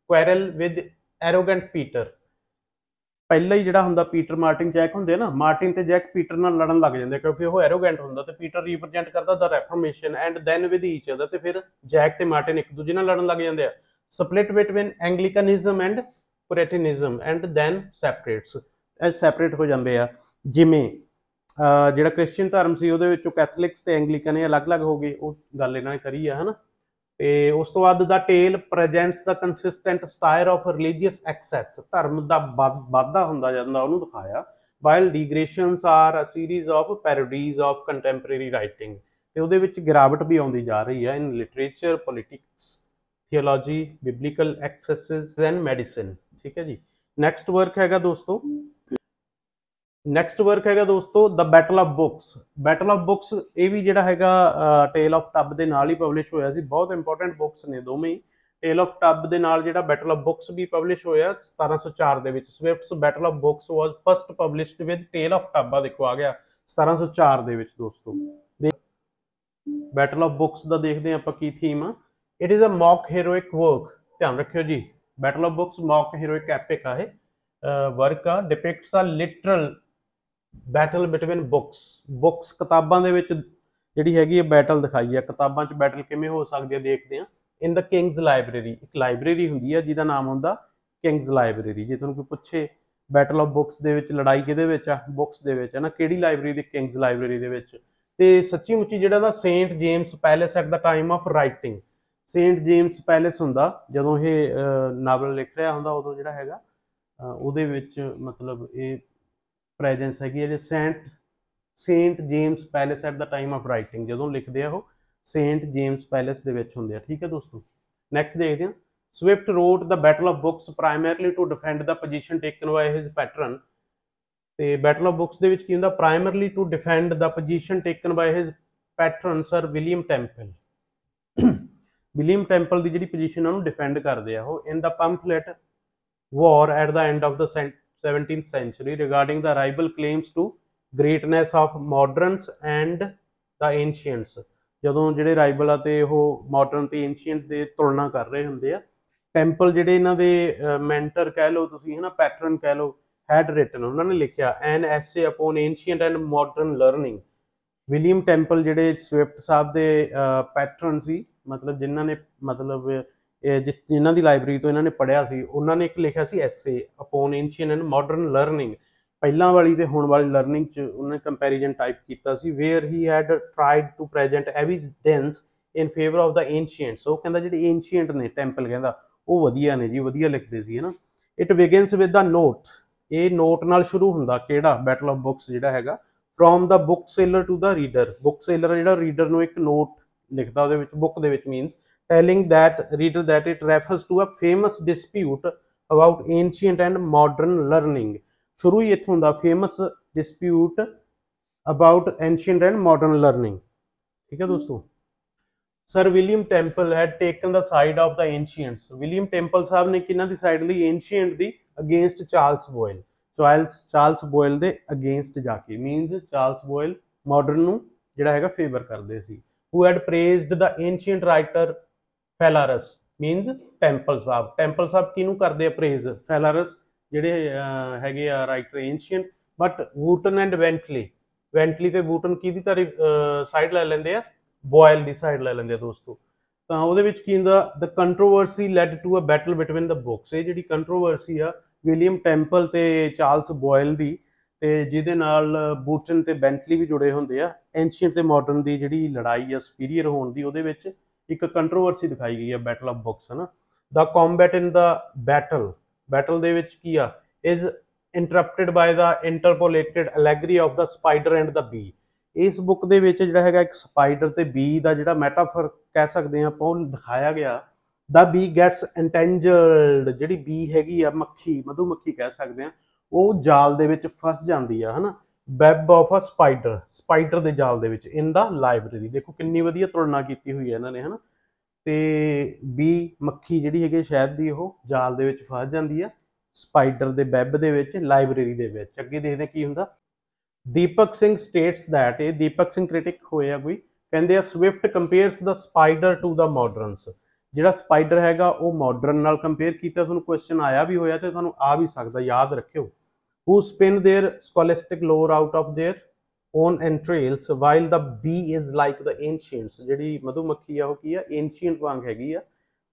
A: ਕੁਐਰਲ ਵਿਦ ਐਰੋਗੈਂਟ ਪੀਟਰ ਪਹਿਲਾ ਹੀ ਜਿਹੜਾ ਹੁੰਦਾ ਪੀਟਰ ਮਾਰਟਿਨ ਜੈਕ ਹੁੰਦੇ ਨਾ ਮਾਰਟਿਨ ਤੇ ਜੈਕ ਪੀਟਰ ਨਾਲ ਲੜਨ ਲੱਗ ਜਾਂਦੇ ਕਿਉਂਕਿ ਉਹ ਐਰੋਗੈਂਟ ਹੁੰਦਾ ਤੇ ਪੀਟਰ ਰਿਪਰੈਜ਼ੈਂਟ ਕਰਦਾ the Reformation and then with each other ਤੇ ਫਿਰ ਜੈਕ ਤੇ ਮਾਰਟਿਨ ਇੱਕ ਦੂਜੇ ਨਾਲ ਲੜਨ ਲੱਗ ਜਾਂਦੇ ਆ split between Anglicanism and Puritanism and then separates ਇਹ ਸੈਪਰੇਟ ਹੋ ਜਾਂਦੇ ਆ ਜਿਵੇਂ ਜਿਹੜਾ ਕ੍ਰਿਸਚੀਅਨ ਧਰਮ ਸੀ ਉਹਦੇ ਵਿੱਚੋਂ ਕੈਥੋਲਿਕਸ ਤੇ ਐਂਗਲੀਕਨ ਇਹ ਅਲੱਗ-ਅਲੱਗ ਹੋ ਗਏ ਉਹ ਗੱਲ ਇਹਨਾਂ ਨੇ ਕਰੀ ਆ ਹਨਾ ਤੇ ਉਸ ਤੋਂ ਬਾਅਦ the tale presents the consistent satire of religious excess ਧਰਮ ਦਾ ਵਾਧਾ ਹੁੰਦਾ ਜਾਂਦਾ ਉਹਨੂੰ ਦਿਖਾਇਆ while digressions are a series of parodies of contemporary writing ਤੇ ਉਹਦੇ ਵਿੱਚ ਗਿਰਾਵਟ ਵੀ ਆਉਂਦੀ ਜਾ ਰਹੀ ਹੈ in literature politics theology biblical excesses then medicine ਠੀਕ ਹੈ ਜੀ ਨੈਕਸਟ ਵਰਕ ਹੈਗਾ ਦੋਸਤੋ ਨੈਕਸਟ ਵਰਕ ਹੈਗਾ ਦੋਸਤੋ the battle of books battle of books ਇਹ ਵੀ ਜਿਹੜਾ ਹੈਗਾ ਟੇਲ ਆਫ ਟੱਬ ਦੇ ਨਾਲ ਹੀ ਪਬਲਿਸ਼ ਹੋਇਆ ਸੀ ਬਹੁਤ ਇੰਪੋਰਟੈਂਟ ਬੁੱਕਸ ਨੇ ਦੋਵੇਂ ਟੇਲ ਆਫ ਟੱਬ ਦੇ ਨਾਲ ਜਿਹੜਾ ਬੈਟਲ ਆਫ ਬੁੱਕਸ ਵੀ ਪਬਲਿਸ਼ ਹੋਇਆ 1704 ਦੇ ਵਿੱਚ Swift's battle of books was first published with tale of tub ਆ ਦੇਖੋ ਆ ਗਿਆ 1704 ਦੇ ਵਿੱਚ ਦੋਸਤੋ ਬੈਟਲ ਆਫ ਬੁੱਕਸ ਦਾ ਦੇਖਦੇ ਆਪਾਂ ਕੀ ਥੀਮ ਆ it is a mock heroic work ध्यान रखियो ਜੀ battle of books mock heroic epic ਹੈ ਵਰਕ ਆ depicts a literal battle between books books ਕਿਤਾਬਾਂ ਦੇ ਵਿੱਚ ਜਿਹੜੀ ਹੈਗੀ ਇਹ ਬੈਟਲ ਦਿਖਾਈ ਆ ਕਿਤਾਬਾਂ 'ਚ ਬੈਟਲ ਕਿਵੇਂ ਹੋ ਸਕਦੀ ਹੈ ਦੇਖਦੇ ਆ ਇਨ ਦਾ ਕਿੰਗਸ ਲਾਇਬ੍ਰੇਰੀ ਇੱਕ ਲਾਇਬ੍ਰੇਰੀ ਹੁੰਦੀ ਆ ਜਿਹਦਾ ਨਾਮ ਹੁੰਦਾ ਕਿੰਗਸ ਲਾਇਬ੍ਰੇਰੀ ਜੇ ਤੁਹਾਨੂੰ ਕੋਈ ਪੁੱਛੇ ਬੈਟਲ ਆਫ ਬੁੱਕਸ ਦੇ ਵਿੱਚ ਲੜਾਈ ਕਿਹਦੇ ਵਿੱਚ ਆ ਬੁੱਕਸ ਦੇ ਵਿੱਚ ਹੈ ਨਾ ਕਿਹੜੀ ਲਾਇਬ੍ਰੇਰੀ ਦੀ ਕਿੰਗਸ ਲਾਇਬ੍ਰੇਰੀ ਦੇ ਵਿੱਚ ਤੇ ਸੱਚੀ ਮੁੱਚੀ ਜਿਹੜਾ the Saint James Palace at the time of writing Saint James Palace ਹੁੰਦਾ ਜਦੋਂ ਇਹ ਨਾਵਲ ਲਿਖ ਰਿਹਾ ਹੁੰਦਾ ਉਦੋਂ ਜਿਹੜਾ ਹੈਗਾ ਉਹਦੇ ਵਿੱਚ ਮਤਲਬ ਇਹ ਪ੍ਰੈਜੈਂਸ ਹੈਗੀ ਜਿਹੜੇ Saint Saint James Palace at the time of writing ਜਦੋਂ ਲਿਖਦੇ ਆ ਉਹ ਸੇਂਟ ਜੇਮਸ ਪੈਲੇਸ ਦੇ ਵਿੱਚ ਹੁੰਦੇ ਆ ਠੀਕ ਹੈ ਦੋਸਤੋ ਨੈਕਸਟ ਦੇਖਦੇ ਆ Swift wrote the battle of books primarily to defend the position taken by his patron ਤੇ ਬੈਟਲ ਆਫ ਬੁੱਕਸ ਦੇ ਵਿੱਚ ਕੀ ਹੁੰਦਾ primarily to defend the position taken by his patron sir William Temple William Temple ਦੀ ਜਿਹੜੀ position ਉਹਨੂੰ defend ਕਰਦੇ ਆ ਉਹ in the pamphlet war at the end of the 17th century regarding the rival claims to greatness of moderns and ਦਾ ਐਂਸ਼ੀਅੰਟਸ ਜਦੋਂ ਜਿਹੜੇ rival ਆ ਤੇ ਉਹ ਮਾਡਰਨ ਤੇ ਐਂਸ਼ੀਅੰਟ ਦੇ ਤੁਲਨਾ ਕਰ ਰਹੇ ਹੁੰਦੇ ਆ ਟੈਂਪਲ ਜਿਹੜੇ ਇਹਨਾਂ ਦੇ ਮੈਂਟਰ ਕਹਿ ਲਓ ਤੁਸੀਂ ਹਨਾ ਪੈਟਰਨ ਕਹਿ ਲਓ ਹੈਡ ਰਿਟਨ ਉਹਨਾਂ ਨੇ ਲਿਖਿਆ an essay upon ancient and modern learning William Temple ਜਿਹੜੇ ਸਵਿਫਟ ਸਾਹਿਬ ਦੇ ਪੈਟਰਨ ਸੀ ਮਤਲਬ ਜਿਨ੍ਹਾਂ ਨੇ ਮਤਲਬ ਜਿਨ੍ਹਾਂ ਦੀ ਲਾਇਬ੍ਰੇਰੀ ਤੋਂ ਇਹਨਾਂ ਨੇ ਪੜਿਆ ਸੀ ਉਹਨਾਂ ਨੇ ਇੱਕ ਲਿਖਿਆ ਸੀ essay upon ancient and modern learning ਪਹਿਲਾਂ ਵਾਲੀ ਤੇ ਹੁਣ ਵਾਲੀ ਲਰਨਿੰਗ ਚ ਉਹਨੇ ਕੰਪੈਰੀਜ਼ਨ ਟਾਈਪ ਕੀਤਾ ਸੀ where he had tried to present evidence in favour of the ancients so ਕਹਿੰਦਾ ਜਿਹੜੇ ਐਂਸ਼ੀਅੰਟ ਨੇ ਟੈਂਪਲ ਕਹਿੰਦਾ ਉਹ ਵਧੀਆ ਨੇ ਜੀ ਵਧੀਆ ਲਿਖਦੇ ਸੀ ਹਨਾ it begins with the note ਇਹ ਨੋਟ ਨਾਲ ਸ਼ੁਰੂ ਹੁੰਦਾ ਕਿਹੜਾ ਬੈਟਲ ਆਫ ਬੁੱਕਸ ਜਿਹੜਾ ਹੈਗਾ from the bookseller to the reader bookseller ਜਿਹੜਾ ਰੀਡਰ ਨੂੰ ਇੱਕ ਨੋਟ ਲਿਖਦਾ ਉਹਦੇ ਵਿੱਚ ਬੁੱਕ ਦੇ ਵਿੱਚ means telling that reader that it refers to a famous dispute about ancient and modern learning ਸ਼ੁਰੂ ਹੀ ਇੱਥੋਂ the famous dispute about ancient and modern learning ਠੀਕ ਹੈ ਦੋਸਤੋ sir William Temple had taken the side of the ancients William Temple ਸਾਹਿਬ ਨੇ ਕਿਹਨਾਂ ਦੀ ਸਾਈਡ ਲਈ ਐਂਸ਼ੀਅੰਟ ਦੀ against Charles Boyle Charles Charles Boyle ਦੇ ਅਗੇਂਸਟ ਜਾ ਕੇ ਮੀਨਸ ਚਾਰਲਸ ਬੋਇਲ ਮਾਡਰਨ ਨੂੰ ਜਿਹੜਾ ਹੈਗਾ ਫੇਵਰ ਕਰਦੇ ਸੀ who had praised the ancient writer Phalaris means Temple ਸਾਹਿਬ ਟੈਂਪਲ ਸਾਹਿਬ ਕਿਹਨੂੰ ਕਰਦੇ ਆ ਪ੍ਰੇਜ਼ ਫੈਲਾਰਸ ਜਿਹੜੇ ਹੈਗੇ ਆ writer ancient but Wotton and Bentley Bentley ਤੇ ਵੂਟਨ ਕਿਹਦੀ ਤਾਰੀਫ ਸਾਈਡ ਲੈ ਲੈਂਦੇ ਆ ਬੋਇਲ ਦੀ ਸਾਈਡ ਲੈ ਲੈਂਦੇ ਆ ਦੋਸਤੋ ਤਾਂ ਉਹਦੇ ਵਿੱਚ ਕੀ ਹੁੰਦਾ the controversy led to a battle between the books ਇਹ ਜਿਹੜੀ ਕੰਟਰੋਵਰਸੀ ਆ ਵਿਲੀਅਮ ਟੈਂਪਲ ਤੇ ਚਾਰਲਸ ਬੋਇਲ ਦੀ ਤੇ ਜਿਹਦੇ ਨਾਲ ਬੂਟਨ ਤੇ ਬੈਂਟਲੀ ਵੀ ਜੁੜੇ ਹੁੰਦੇ ਆ ਐਂਸ਼ੀਅੰਟ ਤੇ ਮਾਡਰਨ ਦੀ ਜਿਹੜੀ ਲੜਾਈ ਆ ਸੁਪੀਰੀਅਰ ਹੋਣ ਦੀ ਉਹਦੇ ਵਿੱਚ ਇੱਕ ਕੰਟਰੋਵਰਸੀ ਦਿਖਾਈ ਗਈ ਆ ਬੈਟਲ ਆਫ ਬੁੱਕਸ ਹਨਾ the combat in the battle battle ਦੇ ਵਿੱਚ ਕੀ ਆ is interrupted by the interpolated allegory of the spider and the bee ਇਸ ਬੁੱਕ ਦੇ ਵਿੱਚ ਜਿਹੜਾ ਹੈਗਾ ਇੱਕ ਸਪਾਈਡਰ ਤੇ ਬੀ ਦਾ ਜਿਹੜਾ ਮੈਟਾਫਰ ਕਹਿ ਸਕਦੇ ਆ ਉਹ ਦਿਖਾਇਆ ਗਿਆ ਦਾ ਬੀ ਗੈਟਸ ਇੰਟੈਂਜਲਡ ਜਿਹੜੀ ਬੀ ਹੈਗੀ ਆ ਮੱਖੀ ਮਧੂ ਮੱਖੀ ਕਹਿ ਸਕਦੇ ਆ ਉਹ ਜਾਲ ਦੇ ਵਿੱਚ ਫਸ ਜਾਂਦੀ ਆ ਹਨਾ web of a spider spider ਦੇ ਜਾਲ ਦੇ ਵਿੱਚ ਇਨ ਦਾ ਲਾਇਬ੍ਰੇਰੀ ਦੇਖੋ ਕਿੰਨੀ ਵਧੀਆ ਤੁਲਨਾ ਕੀਤੀ ਹੋਈ ਹੈ ਇਹਨਾਂ ਨੇ ਹਨਾ ਤੇ ਬੀ ਮੱਖੀ ਜਿਹੜੀ ਹੈਗੀ ਸ਼ਾਇਦ ਦੀ ਉਹ ਜਾਲ ਦੇ ਵਿੱਚ ਫਸ ਜਾਂਦੀ ਆ ਸਪਾਈਡਰ ਦੇ ਵੈਬ ਦੇ ਵਿੱਚ ਲਾਇਬ੍ਰੇਰੀ ਦੇ ਵਿੱਚ ਅੱਗੇ ਦੇਖਦੇ ਕੀ ਹੁੰਦਾ ਦੀਪਕ ਸਿੰਘ ਸਟੇਟਸ ਥੈਟ ਇਹ ਦੀਪਕ ਸਿੰਘ ਕ੍ਰਿਟਿਕ ਹੋਇਆ ਕੋਈ ਕਹਿੰਦੇ ਆ Swift compares the spider to the moderns ਜਿਹੜਾ ਸਪਾਈਡਰ ਹੈਗਾ ਉਹ ਮਾਡਰਨ ਨਾਲ ਕੰਪੇਅਰ ਕੀਤਾ ਤੁਹਾਨੂੰ ਕੁਐਸਚਨ ਆਇਆ ਵੀ ਹੋਇਆ ਤੇ ਤੁਹਾਨੂੰ ਆ ਵੀ ਸਕਦਾ ਯਾਦ ਰੱਖਿਓ who spin their scholastic lore out of their own entrails while the bee is like the ancients ਜਿਹੜੀ ਮਧੂਮੱਖੀ ਆ ਉਹ ਕੀ ਆ ancient ਵਾਂਗ ਹੈਗੀ ਆ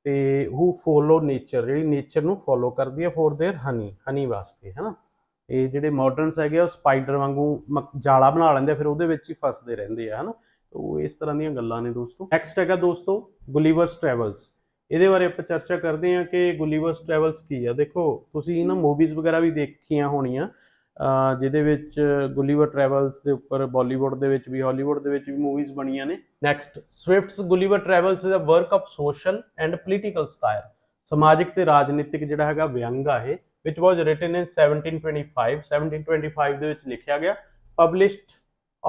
A: ਤੇ who follow nature ਜਿਹੜੀ nature ਨੂੰ follow ਕਰਦੀ ਆ for their honey honey ਵਾਸਤੇ ਹੈਨਾ ਇਹ ਜਿਹੜੇ ਮਾਡਰਨਸ ਹੈਗੇ ਆ ਉਹ ਸਪਾਈਡਰ ਵਾਂਗੂ ਜਾਲਾ ਬਣਾ ਲੈਂਦੇ ਆ ਫਿਰ ਉਹਦੇ ਵਿੱਚ ਹੀ ਫਸਦੇ ਰਹਿੰਦੇ ਆ ਹੈਨਾ ਉਹ ਇਸ ਤਰ੍ਹਾਂ ਦੀਆਂ ਗੱਲਾਂ ਨੇ ਦੋਸਤੋ ਨੈਕਸਟ ਹੈਗਾ ਦੋਸਤੋ ਗੁਲੀਵਰਸ ਟਰੈਵਲਸ ਇਹਦੇ ਬਾਰੇ ਆਪਾਂ ਚਰਚਾ ਕਰਦੇ ਹਾਂ ਕਿ ਗੁਲੀਵਰਸ ਟ੍ਰੈਵਲਸ ਕੀ ਆ ਦੇਖੋ ਤੁਸੀਂ ਇਹਨਾਂ ਮੂਵੀਜ਼ ਵਗੈਰਾ ਵੀ ਦੇਖੀਆਂ ਹੋਣੀਆਂ ਜਿਹਦੇ ਵਿੱਚ ਗੁਲੀਵਰ ਟ੍ਰੈਵਲਸ ਦੇ ਉੱਪਰ ਬਾਲੀਵੁੱਡ ਦੇ ਵਿੱਚ ਵੀ ਹਾਲੀਵੁੱਡ ਦੇ ਵਿੱਚ ਵੀ ਮੂਵੀਜ਼ ਬਣੀਆਂ ਨੇ next Swift's Gulliver travels is a work of social and political satire ਸਮਾਜਿਕ ਤੇ ਰਾਜਨੀਤਿਕ ਜਿਹੜਾ ਹੈਗਾ ਵਿਅੰਗ ਆ ਇਹ which was written in 1725 1725 ਦੇ ਵਿੱਚ ਲਿਖਿਆ ਗਿਆ published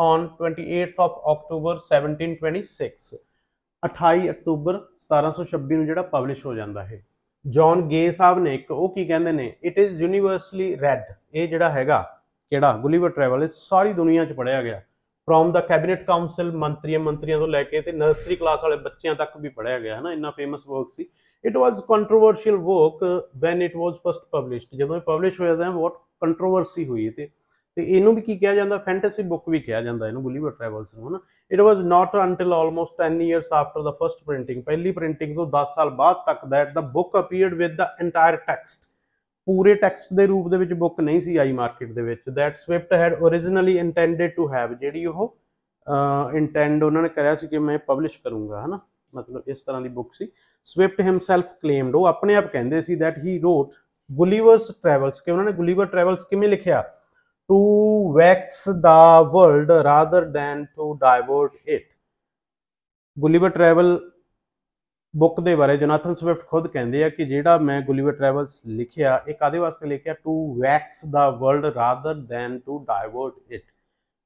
A: on 28th of October 1726 28 ਅਕਤੂਬਰ 1726 ਨੂੰ ਜਿਹੜਾ ਪਬਲਿਸ਼ ਹੋ ਜਾਂਦਾ ਹੈ ਜੌਨ ਗੇ ਸਾਹਿਬ ਨੇ ਇੱਕ ਉਹ ਕੀ ਕਹਿੰਦੇ ਨੇ ਇਟ ਇਜ਼ ਯੂਨੀਵਰਸਲੀ ਰੈਡ ਇਹ ਜਿਹੜਾ ਹੈਗਾ ਕਿਹੜਾ ਗੁਲੀਵਰ ਟਰੈਵਲ ਇਸ ਸਾਰੀ ਦੁਨੀਆ 'ਚ ਪੜਿਆ ਗਿਆ ਫਰੋਮ ਦਾ ਕੈਬਨਿਟ ਕਾਉਂਸਲ ਮੰਤਰੀਆਂ ਮੰਤਰੀਆਂ ਤੋਂ ਲੈ ਕੇ ਤੇ ਨਰਸਰੀ ਕਲਾਸ ਵਾਲੇ ਬੱਚਿਆਂ ਤੱਕ ਵੀ ਪੜਿਆ ਗਿਆ ਹੈ ਨਾ ਇੰਨਾ ਫੇਮਸ ਵਰਕ ਸੀ it was controversial work when it was first published ਜਦੋਂ ਇਹ ਪਬਲਿਸ਼ ਹੋਇਆ ਤਾਂ ਬਹੁਤ ਕੰਟਰੋਵਰਸੀ ਹੋਈ ਤੇ ਤੇ ਇਹਨੂੰ ਵੀ ਕੀ ਕਿਹਾ ਜਾਂਦਾ ਫੈਂਟੈਸੀ ਬੁੱਕ ਵੀ ਕਿਹਾ ਜਾਂਦਾ ਇਹਨੂੰ ਗੁਲੀਵਰ ਟ੍ਰੈਵਲਸ ਨੂੰ ਹਨਾ it was not until almost 10 years after the first printing ਪਹਿਲੀ ਪ੍ਰਿੰਟਿੰਗ ਤੋਂ 10 ਸਾਲ ਬਾਅਦ ਤੱਕ that the book appeared with the entire text ਪੂਰੇ ਟੈਕਸਟ ਦੇ ਰੂਪ ਦੇ ਵਿੱਚ ਬੁੱਕ ਨਹੀਂ ਸੀ ਆਈ ਮਾਰਕੀਟ ਦੇ ਵਿੱਚ that Swift had origignally intended to have ਜਿਹੜੀ ਉਹ ਇੰਟੈਂਡ ਉਹਨਾਂ ਨੇ ਕਰਿਆ ਸੀ ਕਿ ਮੈਂ ਪਬਲਿਸ਼ ਕਰੂੰਗਾ ਹਨਾ ਮਤਲਬ ਇਸ ਤਰ੍ਹਾਂ ਦੀ ਬੁੱਕ ਸੀ ਸਵਿਫਟ ਹਿਮਸੈਲਫ ਕਲੇਮਡ ਉਹ ਆਪਣੇ ਆਪ ਕਹਿੰਦੇ ਸੀ ਦੈਟ ਹੀ ਰੋਟ ਗੁਲੀਵਰਸ ਟ੍ਰੈਵਲਸ ਕਿ ਉਹਨਾਂ ਨੇ ਗੁਲੀਵਰ ਟ੍ਰੈਵਲਸ ਕਿਵੇਂ ਲਿਖਿਆ to wax the world rather than to divert it Gulliver travel book ਦੇ ਬਾਰੇ ਜੋਨਾਥਨ ਸਵਿਫਟ ਖੁਦ ਕਹਿੰਦੇ ਆ ਕਿ ਜਿਹੜਾ ਮੈਂ ਗੁਲੀਵਰ ਟਰੈਵਲਸ ਲਿਖਿਆ ਇਹ ਕਾਦੇ ਵਾਸਤੇ ਲਿਖਿਆ to vex the world rather than to divert it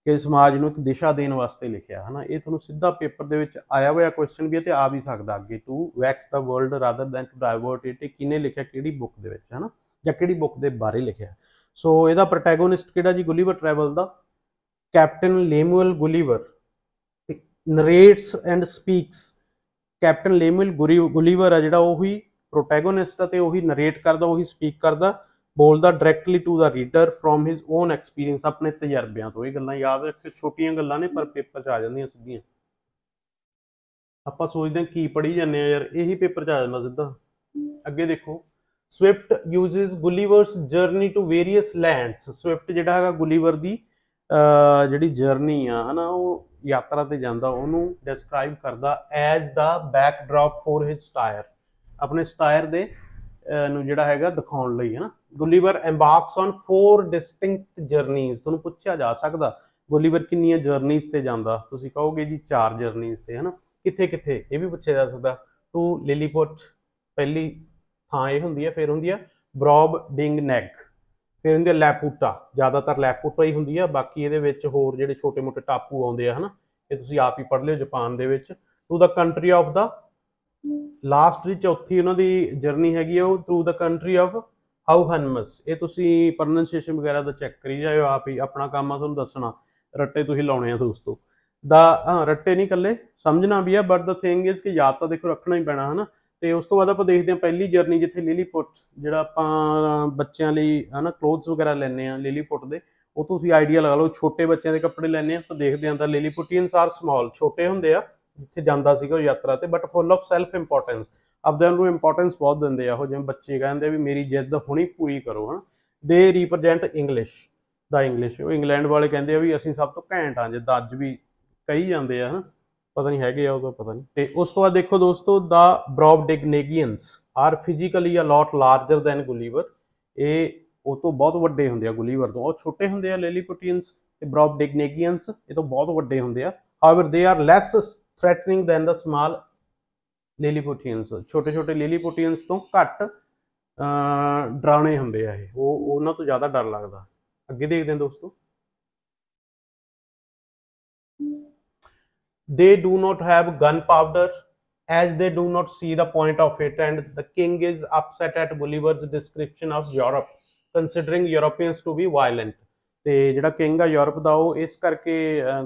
A: ਕਿ ਸਮਾਜ ਨੂੰ ਇੱਕ ਦਿਸ਼ਾ ਦੇਣ ਵਾਸਤੇ ਲਿਖਿਆ ਹਨਾ ਇਹ ਤੁਹਾਨੂੰ ਸਿੱਧਾ ਪੇਪਰ ਦੇ ਵਿੱਚ ਆਇਆ ਹੋਇਆ ਕੁਐਸਚਨ ਵੀ ਹੈ ਤੇ ਆ ਵੀ ਸਕਦਾ ਅੱਗੇ to vex the world rather than to divert it ਕਿਨੇ ਲਿਖਿਆ ਕਿਹੜੀ ਬੁੱਕ ਦੇ ਵਿੱਚ ਹਨਾ ਜਾਂ ਕਿਹੜੀ ਬੁੱਕ ਦੇ ਬਾਰੇ ਲਿਖਿਆ ਸੋ ਇਹਦਾ ਪ੍ਰੋਟੈਗੋਨਿਸਟ ਕਿਹੜਾ ਜੀ Gulliver travel the captain Lemuel Gulliver narrates and speaks captain Lemuel Gulliver ਆ ਜਿਹੜਾ ਉਹ ਹੀ ਪ੍ਰੋਟੈਗੋਨਿਸਟ ਆ ਤੇ ਉਹ ਹੀ ਨਰੇਟ ਕਰਦਾ ਉਹ ਹੀ ਸਪੀਕ ਕਰਦਾ ਬੋਲਦਾ directly to the reader from his own experience ਆਪਣੇ ਤਜਰਬਿਆਂ ਤੋਂ ਇਹ ਗੱਲਾਂ ਯਾਦ ਰੱਖਿਓ ਛੋਟੀਆਂ ਗੱਲਾਂ ਨੇ ਪਰ ਪੇਪਰ 'ਚ ਆ ਜਾਂਦੀਆਂ ਸਿੱਧੀਆਂ ਆਪਾਂ ਸੋਚਦੇ ਹਾਂ ਕੀ ਪੜੀ ਜਾਂਦੇ ਆ ਯਾਰ ਇਹੀ ਪੇਪਰ 'ਚ ਆ ਜਾਂਦਾ ਸਿੱਧਾ ਅੱਗੇ ਦੇਖੋ Swift uses Gulliver's journey to various lands Swift ਜਿਹੜਾ ਹੈਗਾ ਗੁਲੀਵਰ ਦੀ ਜਿਹੜੀ ਜਰਨੀ ਆ ਹਨਾ ਉਹ ਯਾਤਰਾ ਤੇ ਜਾਂਦਾ ਉਹਨੂੰ ਡਿਸਕ੍ਰਾਈਬ ਕਰਦਾ as the backdrop for his satire ਆਪਣੇ ਸਟਾਇਰ ਦੇ ਨੂੰ ਜਿਹੜਾ ਹੈਗਾ ਦਿਖਾਉਣ ਲਈ ਹਨਾ Gulliver embarks on four distinct journeys ਤੁਹਾਨੂੰ ਪੁੱਛਿਆ ਜਾ ਸਕਦਾ ਗੁਲੀਵਰ ਕਿੰਨੀਆਂ ਜਰਨੀਜ਼ ਤੇ ਜਾਂਦਾ ਤੁਸੀਂ ਕਹੋਗੇ ਜੀ ਚਾਰ ਜਰਨੀਜ਼ ਤੇ ਹਨਾ ਕਿੱਥੇ ਕਿੱਥੇ ਇਹ ਵੀ ਪੁੱਛਿਆ ਜਾ ਸਕਦਾ ਟੂ ਲਿਲੀਪੁੱਟ ਪਹਿਲੀ ਹਾਂ ਇਹ ਹੁੰਦੀ ਹੈ ਫਿਰ ਹੁੰਦੀ ਹੈ ਬ੍ਰੌਬ ਡਿੰਗ ਨੈਕ ਫਿਰ ਹੁੰਦੀ ਹੈ ਲੈਪੂਟਾ ਜ਼ਿਆਦਾਤਰ ਲੈਪੂਟਾ ਹੀ ਹੁੰਦੀ ਹੈ ਬਾਕੀ ਇਹਦੇ ਵਿੱਚ ਹੋਰ ਜਿਹੜੇ ਛੋਟੇ-ਮੋਟੇ ਟਾਪੂ ਆਉਂਦੇ ਆ ਹਨਾ ਇਹ ਤੁਸੀਂ ਆਪ ਹੀ ਪੜ੍ਹ ਲਿਓ ਜਾਪਾਨ ਦੇ ਵਿੱਚ to the country of the last ਦੀ ਚੌਥੀ ਉਹਨਾਂ ਦੀ ਜਰਨੀ ਹੈਗੀ ਉਹ ਟੂ ਦਾ ਕੰਟਰੀ ਆਫ ਹਾਊ ਹਨਮਸ ਇਹ ਤੁਸੀਂ ਪ੍ਰੋਨੰਸੀਏਸ਼ਨ ਵਗੈਰਾ ਦਾ ਚੈੱਕ ਕਰੀ ਜਾਇਓ ਆਪ ਹੀ ਆਪਣਾ ਕੰਮ ਆ ਤੁਹਾਨੂੰ ਦੱਸਣਾ ਰੱਟੇ ਤੁਸੀਂ ਲਾਉਣੇ ਆ ਦੋਸਤੋ ਦਾ ਹਾਂ ਰੱਟੇ ਨਹੀਂ ਕੱਲੇ ਸਮਝਣਾ ਵੀ ਆ ਬਟ ਦਾ ਥਿੰਗ ਇਜ਼ ਕਿ ਯਾਦ ਤਾਂ ਦੇਖੋ ਰੱਖਣਾ ਹੀ ਪੈਣਾ ਹਨਾ ਤੇ ਉਸ ਤੋਂ ਬਾਅਦ ਆਪਾਂ ਦੇਖਦੇ ਹਾਂ ਪਹਿਲੀ ਜਰਨੀ ਜਿੱਥੇ ਲਿਲੀਪੁੱਟ ਜਿਹੜਾ ਆਪਾਂ ਬੱਚਿਆਂ ਲਈ ਹਨਾ ਕਲੋਥਸ ਵਗੈਰਾ ਲੈਣੇ ਆ ਲਿਲੀਪੁੱਟ ਦੇ ਉਹ ਤੁਸੀਂ ਆਈਡੀਆ ਲਗਾ ਲਓ ਛੋਟੇ ਬੱਚਿਆਂ ਦੇ ਕੱਪੜੇ ਲੈਣੇ ਆ ਤਾਂ ਦੇਖਦੇ ਆਂ ਤਾਂ ਲਿਲੀਪੁੱਟੀਅਨਸ ਅਨਸਾਰ ਸਮਾਲ ਛੋਟੇ ਹੁੰਦੇ ਆ ਜਿੱਥੇ ਜਾਂਦਾ ਸੀਗਾ ਉਹ ਯਾਤਰਾ ਤੇ but full of self importance ਆਪਦੇ ਨੂੰ ਇੰਪੋਰਟੈਂਸ ਬਹੁਤ ਦਿੰਦੇ ਆ ਉਹ ਜਿਵੇਂ ਬੱਚੇ ਕਹਿੰਦੇ ਵੀ ਮੇਰੀ ਜਿੱਦ ਹੁਣੀ ਪੂਰੀ ਕਰੋ ਹਨਾ ਦੇ ਰਿਪਰੈਜ਼ੈਂਟ ਇੰਗਲਿਸ਼ ਦਾ ਇੰਗਲਿਸ਼ ਉਹ ਇੰਗਲੈਂਡ ਵਾਲੇ ਕਹਿੰਦੇ ਆ ਵੀ ਅਸੀਂ ਸਭ ਤੋਂ ਘੈਂਟ ਆ ਜਿੱਦ ਅੱਜ ਵੀ ਕਹੀ ਜਾਂਦੇ ਆ ਹਨਾ ਪਤਾ ਨਹੀਂ ਹੈਗੇ ਆ ਉਹਦਾ ਪਤਾ ਨਹੀਂ ਤੇ ਉਸ ਤੋਂ ਬਾਅਦ ਦੇਖੋ ਦੋਸਤੋ the Brobdingnagians are physically a lot larger than Gulliver ਇਹ ਉਹ ਤੋਂ ਬਹੁਤ ਵੱਡੇ ਹੁੰਦੇ ਆ ਗੁਲੀਵਰ ਤੋਂ ਉਹ ਛੋਟੇ ਹੁੰਦੇ ਆ ਲੈਲੀਪੋਟੀਅਨਸ ਤੇ ਬ੍ਰੌਬਡਿਗਨੇਗੀਅਨਸ ਇਹ ਤੋਂ ਬਹੁਤ ਵੱਡੇ ਹੁੰਦੇ ਆ however they are less threatening than the small Lilliputians ਛੋਟੇ-ਛੋਟੇ ਲੈਲੀਪੋਟੀਅਨਸ ਤੋਂ ਘੱਟ ਡਰਾਉਣੇ ਹੁੰਦੇ ਆ ਇਹ ਉਹ ਉਹਨਾਂ ਤੋਂ ਜ਼ਿਆਦਾ ਡਰ ਲੱਗਦਾ ਅੱਗੇ ਦੇਖਦੇ ਆ ਦੋਸਤੋ they do not have gunpowder as they do not see the point of it and the king is upset at Gulliver's description of Europe considering Europeans to be violent ਤੇ ਜਿਹੜਾ ਕਿੰਗ ਆ ਯੂਰਪ ਦਾ ਉਹ ਇਸ ਕਰਕੇ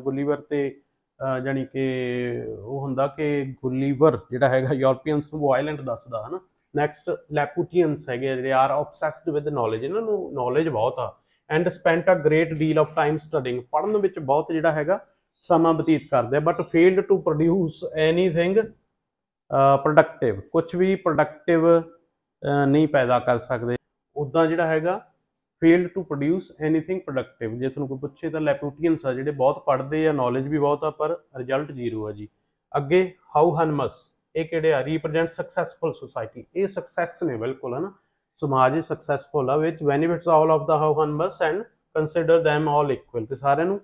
A: ਗੁਲੀਵਰ ਤੇ ਜਾਨੀ ਕਿ ਉਹ ਹੁੰਦਾ ਕਿ ਗੁਲੀਵਰ ਜਿਹੜਾ ਹੈਗਾ ਯੂਰਪੀਅਨਸ ਨੂੰ ਵਾਇਲੈਂਟ ਦੱਸਦਾ ਹਨਾ ਨੈਕਸਟ ਲੈਪੂਟੀਅਨਸ ਹੈਗੇ they are obsessed with knowledge ਇਹਨਾਂ knowledge bahut ਬਹੁਤ and and a great deal of time studying studying vich bahut jada ਜਿਹੜਾ ਹੈਗਾ ਸਮਾਂ ਬਤੀਤ ਕਰਦੇ but failed to produce anything productive ਕੁਝ ਵੀ ਪ੍ਰੋਡਕਟਿਵ ਨਹੀਂ ਪੈਦਾ ਕਰ ਸਕਦੇ ਉਦਾਂ ਜਿਹੜਾ ਹੈਗਾ failed to produce anything productive ਜੇ ਤੁਹਾਨੂੰ ਕੋਈ ਪੁੱਛੇ ਤਾਂ ਲੈਪੂਟੀਅਨਸ ਆ ਜਿਹੜੇ ਬਹੁਤ ਪੜ੍ਹਦੇ ਆ ਨੌਲੇਜ ਵੀ ਬਹੁਤ ਆ ਪਰ ਰਿਜ਼ਲਟ ਜ਼ੀਰੋ ਆ ਜੀ ਅੱਗੇ ਹਾਊ ਹਨਮਸ ਇਹ ਕਿਹੜੇ ਆ ਰਿਪਰੈਜ਼ੈਂਟ ਸਕਸੈਸਫੁਲ ਸੋਸਾਇਟੀ ਇਹ ਸਕਸੈਸ ਨੇ ਬਿਲਕੁਲ ਹੈ ਨਾ ਸਮਾਜ ਸਕਸੈਸਫੁਲ ਆ ਵਿਚ benefits all of the how humans and consider them all equal ਤੇ ਸਾਰਿਆਂ ਨੂੰ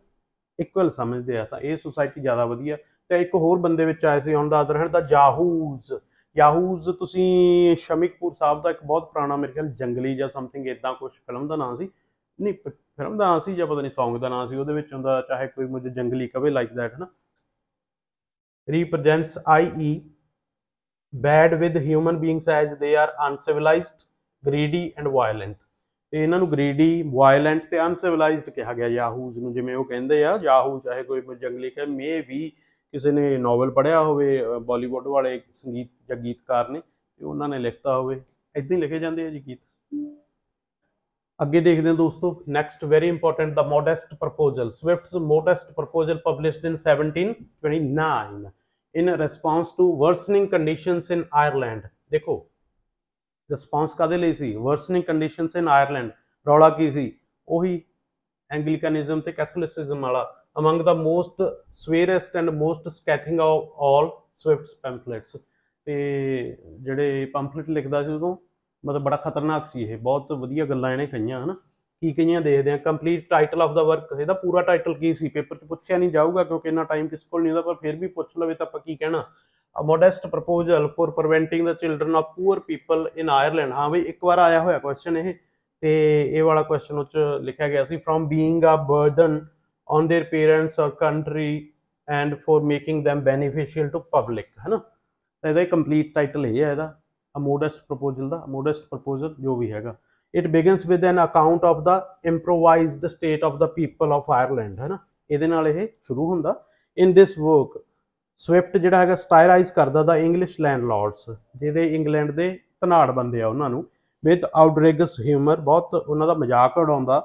A: ਇਕੁਅਲ ਸਮਝਦੇ ਆ ਤਾਂ ਇਹ ਸੋਸਾਇਟੀ ਜ਼ਿਆਦਾ ਵਧੀਆ ਤੇ ਇੱਕ ਹੋਰ ਬੰਦੇ ਵਿੱਚ ਆਏ ਸੀ ਹੁਣ ਦਾ ਅਦਰ ਹੈ ਦਾ ਜਾਹੂਜ਼ ਯਾਹੂਜ਼ ਤੁਸੀਂ ਸ਼ਮਿਕਪੁਰ ਸਾਹਿਬ ਦਾ ਇੱਕ ਬਹੁਤ ਪੁਰਾਣਾ ਮੇਰੇ ਖਿਆਲ ਜੰਗਲੀ ਜਾਂ ਸਮਥਿੰਗ ਇਦਾਂ ਕੁਝ ਫਿਲਮ ਦਾ ਨਾਮ ਸੀ ਨਹੀਂ ਫਿਲਮ ਦਾ ਨਾਮ ਸੀ ਜਾਂ ਪਤਾ ਨਹੀਂ Song ਦਾ ਨਾਮ ਸੀ ਉਹਦੇ ਵਿੱਚ ਹੁੰਦਾ ਚਾਹੇ ਕੋਈ ਮੁਝੇ ਜੰਗਲੀ ਕਵੇ ਲਾਈਕ ਦੈਟ ਹਨਾ represents i e bad with human beings as they are uncivilised greedy and violent ਤੇ ਇਹਨਾਂ ਨੂੰ ਗਰੀਡੀ ਵਾਇਲੈਂਟ ਤੇ ਅਨਸਿਵਲਾਈਜ਼ਡ ਕਿਹਾ ਗਿਆ ਯਾਹੂਜ਼ ਨੂੰ ਜਿਵੇਂ ਉਹ ਕਹਿੰਦੇ ਆ ਯਾਹੂ ਚਾਹੇ ਕੋਈ ਜੰਗਲੀ ਕਹੇ ਮੇ ਵੀ ਕਿਸੇ ਨੇ ਨੋਵਲ ਪੜਿਆ ਹੋਵੇ ਬਾਲੀਵੁੱਡ ਵਾਲੇ ਸੰਗੀਤ ਜਾਂ ਗੀਤਕਾਰ ਨੇ ਤੇ ਉਹਨਾਂ ਨੇ ਲਿਖਤਾ ਹੋਵੇ ਇਦਾਂ ਹੀ ਲਿਖੇ ਜਾਂਦੇ ਆ ਜੀ ਗੀਤ ਅੱਗੇ ਦੇਖਦੇ ਹਾਂ ਦੋਸਤੋ next very important the modest proposal Swift's modest proposal published in 1729 in response to worsening conditions in Ireland ਦੇਖੋ ਰਿਸਪੌਂਸ ਕਾਦੇ ਲਈ ਸੀ ਵਰਸਨਿੰਗ ਕੰਡੀਸ਼ਨਸ ਇਨ ਆਇਰਲੈਂਡ ਰੌਲਾ ਕੀ ਸੀ ਉਹੀ ਐਂਗਲਿਕਨਿਜ਼ਮ ਤੇ ਕੈਥੋਲਿਸਿਜ਼ਮ ਵਾਲਾ among the most severest and most scathing of all Swift's pamphlets ਤੇ ਜਿਹੜੇ pamphlet ਲਿਖਦਾ ਸੀ ਉਦੋਂ ਮਤਲਬ ਬੜਾ ਖਤਰਨਾਕ ਸੀ ਇਹ ਬਹੁਤ ਵਧੀਆ ਗੱਲਾਂ ਇਹਨੇ ਕਹੀਆਂ ਹਨਾ ਕੀ ਕਹੀਆਂ ਦੇਖਦੇ ਆ complete title of the work ਇਹਦਾ ਪੂਰਾ ਟਾਈਟਲ ਕੀ ਸੀ ਪੇਪਰ 'ਚ ਪੁੱਛਿਆ ਨਹੀਂ ਜਾਊਗਾ ਕਿਉਂਕਿ ਇੰਨਾ ਟਾਈਮ ਕਿਸੇ ਕੋਲ ਨਹੀਂ ਹੁੰਦਾ ਪਰ ਫਿਰ ਵੀ ਪੁੱਛ ਲਵੇ ਤਾਂ ਆਪਾਂ ਕੀ ਕਹਿਣਾ a modest proposal for preventing the children of poor people in Ireland ਹਾਂ ਬਈ ਇੱਕ ਵਾਰ ਆਇਆ ਹੋਇਆ ਕੁਐਸਚਨ ਇਹ ਤੇ ਇਹ ਵਾਲਾ ਕੁਐਸਚਨ ਉੱਚ ਲਿਖਿਆ ਗਿਆ ਸੀ from being a burden on their parents or country and for making them beneficial to public ਹਨਾ ਇਹਦਾ ਕੰਪਲੀਟ ਟਾਈਟਲ ਇਹ ਹੈ ਇਹਦਾ a modest proposal the modest proposal ਜੋ ਵੀ ਹੈਗਾ it begins with an account of the improvised state of the people of Ireland na ਇਹਦੇ ਨਾਲ ਇਹ ਸ਼ੁਰੂ ਹੁੰਦਾ in this work ਸਵਿਫਟ ਜਿਹੜਾ ਹੈਗਾ ਸਟਾਇਰਾਈਜ਼ ਕਰਦਾ ਦਾ ਇੰਗਲਿਸ਼ ਲੈਂਡਲਾਰਡਸ ਜਿਹੜੇ ਇੰਗਲੈਂਡ ਦੇ ਧਨਾੜ ਬੰਦੇ ਆ ਉਹਨਾਂ ਨੂੰ ਵਿਦ ਆਊਟਰੇਗਸ ਹਿਊਮਰ ਬਹੁਤ ਉਹਨਾਂ ਦਾ ਮਜ਼ਾਕ ਉਡਾਉਂਦਾ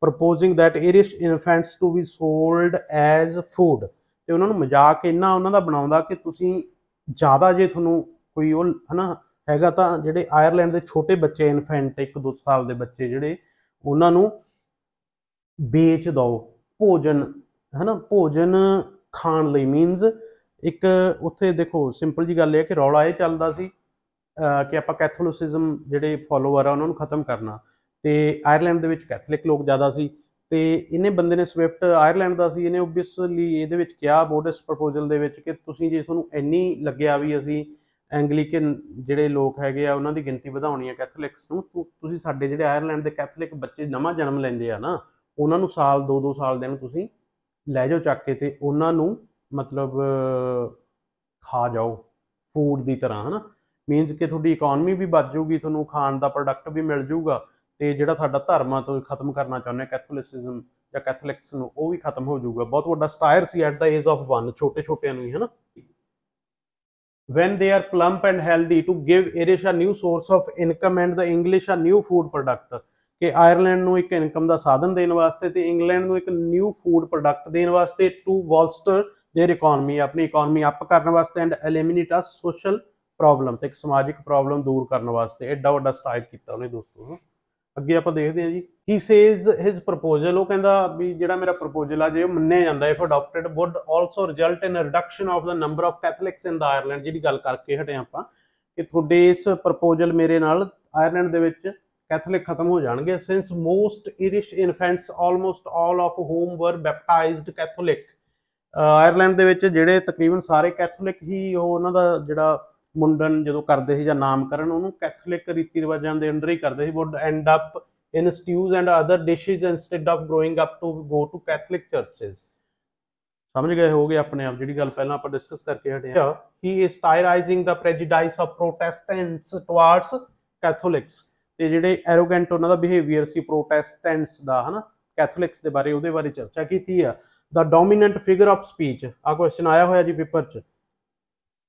A: proposing that Irish infants to be sold as food ਤੇ ਉਹਨਾਂ ਨੂੰ ਮਜ਼ਾਕ ਇੰਨਾ ਉਹਨਾਂ ਦਾ ਬਣਾਉਂਦਾ ਕਿ ਤੁਸੀਂ ਜ਼ਿਆਦਾ ਜੇ ਤੁਹਾਨੂੰ ਕੋਈ ਉਹ ਹਨਾ ਹੈਗਾ ਤਾਂ ਜਿਹੜੇ ਆਇਰਲੈਂਡ ਦੇ ਛੋਟੇ ਬੱਚੇ ਇਨਫੈਂਟ 1-2 ਸਾਲ ਦੇ ਬੱਚੇ ਜਿਹੜੇ ਉਹਨਾਂ ਨੂੰ ਵੇਚ ਦਿਓ ਭੋਜਨ ਹਨਾ ਭੋਜਨ ਖਾਣ ਲਈ ਮੀਨਸ ਇੱਕ ਉੱਥੇ ਦੇਖੋ ਸਿੰਪਲ ਜੀ ਗੱਲ ਇਹ ਹੈ ਕਿ ਰੌਲਾ ਇਹ ਚੱਲਦਾ ਸੀ ਕਿ ਆਪਾਂ ਕੈਥੋਲਿਸਿਜ਼ਮ ਜਿਹੜੇ ਫਾਲੋਅਰ ਆ ਉਹਨਾਂ ਨੂੰ ਖਤਮ ਕਰਨਾ ਤੇ ਆਇਰਲੈਂਡ ਦੇ ਵਿੱਚ ਕੈਥੋਲਿਕ ਲੋਕ ਜ਼ਿਆਦਾ ਸੀ ਤੇ ਇਹਨੇ ਬੰਦੇ ਨੇ ਸਵਿਫਟ ਆਇਰਲੈਂਡ ਦਾ ਸੀ ਇਹਨੇ ਓਬਵੀਅਸਲੀ ਇਹਦੇ ਵਿੱਚ ਕਿਹਾ ਬੋਰਡਸ ਪ੍ਰਪੋਜ਼ਲ ਦੇ ਵਿੱਚ ਕਿ ਤੁਸੀਂ ਜੇ ਤੁਹਾਨੂੰ ਇੰਨੀ ਲੱਗਿਆ ਵੀ ਅਸੀਂ ਐਂਗਲੀਕਨ ਜਿਹੜੇ ਲੋਕ ਹੈਗੇ ਆ ਉਹਨਾਂ ਦੀ ਗਿਣਤੀ ਵਧਾਉਣੀ ਹੈ ਕੈਥੋਲਿਕਸ ਨੂੰ ਤੁਸੀਂ ਸਾਡੇ ਜਿਹੜੇ ਆਇਰਲੈਂਡ ਦੇ ਕੈਥੋਲਿਕ ਬੱਚੇ ਨਵਾਂ ਜਨਮ ਲੈਂਦੇ ਆ ਨਾ ਉਹਨਾਂ ਨੂੰ ਸਾਲ 2-2 ਸਾਲ ਦੇ ਨੂੰ ਤੁਸੀਂ ਲੈ ਜਾਓ ਚੱਕ ਕੇ ਤੇ ਉਹਨਾਂ ਨੂੰ ਮਤਲਬ ਖਾ ਜਾਓ ਫੂਡ ਦੀ ਤਰ੍ਹਾਂ ਹਨਾ ਮੀਨਸ ਕਿ ਤੁਹਾਡੀ ਇਕਨੋਮੀ ਵੀ ਵੱਧ ਜਾਊਗੀ ਤੁਹਾਨੂੰ ਖਾਣ ਦਾ ਪ੍ਰੋਡਕਟ ਵੀ ਮਿਲ ਜਾਊਗਾ ਤੇ ਜਿਹੜਾ ਤੁਹਾਡਾ ਧਰਮਾਂ ਤੋਂ ਖਤਮ ਕਰਨਾ ਚਾਹੁੰਦੇ ਕੈਥੋਲਿਸਿਜ਼ਮ ਜਾਂ ਕੈਥੋਲਿਕਸ ਨੂੰ ਉਹ ਵੀ ਖਤਮ ਹੋ ਜਾਊਗਾ ਬਹੁਤ ਵੱਡਾ ਸਟਾਇਰ ਸੀ ਐਟ ਦਾ ਏਜ ਆਫ 1 ਛੋਟੇ ਛੋਟਿਆਂ ਨੂੰ ਹੀ ਹਨਾ when they are plump and healthy to give irish new source of income and the english a new food product ਕਿ ਆਇਰਲੈਂਡ ਨੂੰ ਇੱਕ ਇਨਕਮ ਦਾ ਸਾਧਨ ਦੇਣ ਵਾਸਤੇ ਤੇ ਇੰਗਲੈਂਡ ਨੂੰ ਇੱਕ ਨਿਊ ਫੂਡ ਪ੍ਰੋਡਕਟ ਦੇਣ ਵਾਸਤੇ ਟੂ ਵਾਲਸਟਰ ਦੇਰ ਇਕਨੋਮੀ ਆਪਣੀ ਇਕਨੋਮੀ ਅਪ ਕਰਨ ਵਾਸਤੇ and eliminate a social problem ਤੇ ਇੱਕ ਸਮਾਜਿਕ ਪ੍ਰੋਬਲਮ ਦੂਰ ਕਰਨ ਵਾਸਤੇ ਐਡਾ ਵੱਡਾ ਸਟਾਈਲ ਕੀਤਾ ਉਹਨੇ ਦੋਸਤੋ ਅੱਗੇ ਆਪਾਂ ਦੇਖਦੇ ਹਾਂ ਜੀ ਹੀ ਸੇਜ਼ ਹਿਸ ਪ੍ਰਪੋਜ਼ਲ ਉਹ ਕਹਿੰਦਾ ਵੀ ਜਿਹੜਾ ਮੇਰਾ ਪ੍ਰਪੋਜ਼ਲ ਆ ਜੇ ਉਹ ਮੰਨਿਆ ਜਾਂਦਾ if adopted would also result in a reduction of the number of Catholics in the Ireland ਜਿਹੜੀ ਗੱਲ ਕਰਕੇ ਹਟੇ ਆਪਾਂ ਕਿ ਤੁਹਾਡੇ ਇਸ ਪ੍ਰਪੋਜ਼ਲ ਮੇਰੇ ਨਾਲ ਆਇਰਲੈਂਡ ਦੇ ਵਿੱਚ ਕੈਥੋਲਿਕ ਖਤਮ ਹੋ ਜਾਣਗੇ since most Irish infants almost all of whom were baptised Catholic Ireland ਦੇ ਵਿੱਚ ਜਿਹੜੇ ਤਕਰੀਬਨ ਸਾਰੇ ਕੈਥੋਲਿਕ ਹੀ ਉਹ ਉਹਨਾਂ ਦਾ ਜਿਹੜਾ ਮੁੰਡਨ ਜਦੋਂ ਕਰਦੇ ਸੀ ਜਾਂ ਨਾਮਕਰਨ ਉਹਨੂੰ ਕੈਥੋਲਿਕ ਰੀਤੀ ਰਿਵਾਜਾਂ ਦੇ ਅੰਦਰ ਹੀ ਕਰਦੇ ਸੀ would end up in stews and other dishes instead of growing up to go to Catholic churches ਸਮਝ ਗਏ ਹੋਗੇ ਆਪਣੇ ਆਪ ਜਿਹੜੀ ਗੱਲ ਪਹਿਲਾਂ ਆਪਾਂ ਡਿਸਕਸ ਕਰਕੇ ਹਟੇ ਆ ਹੀ ਇਸ ਟਾਇਰਾਈਜ਼ਿੰਗ ਦਾ ਪ੍ਰੈਜੁਡਾਈਸ ਆਫ ਪ੍ਰੋਟੈਸਟੈਂਟਸ ਟੁਵਾਰਡਸ ਕੈਥੋਲਿਕਸ ਤੇ ਜਿਹੜੇ ਐਰੋਗੈਂਟ ਉਹਨਾਂ ਦਾ ਬਿਹੇਵੀਅਰ ਸੀ ਪ੍ਰੋਟੈਸਟੈਂਟਸ ਦਾ ਹਨਾ ਕੈਥੋਲਿਕਸ ਦੇ ਬਾਰੇ ਉਹਦੇ ਬਾਰੇ ਚਰਚਾ ਕੀਤੀ ਆ the dominant figure of speech ਆ ਕੁਐਸਚਨ ਆਇਆ ਹੋਇਆ ਜੀ ਪੇਪਰ 'ਚ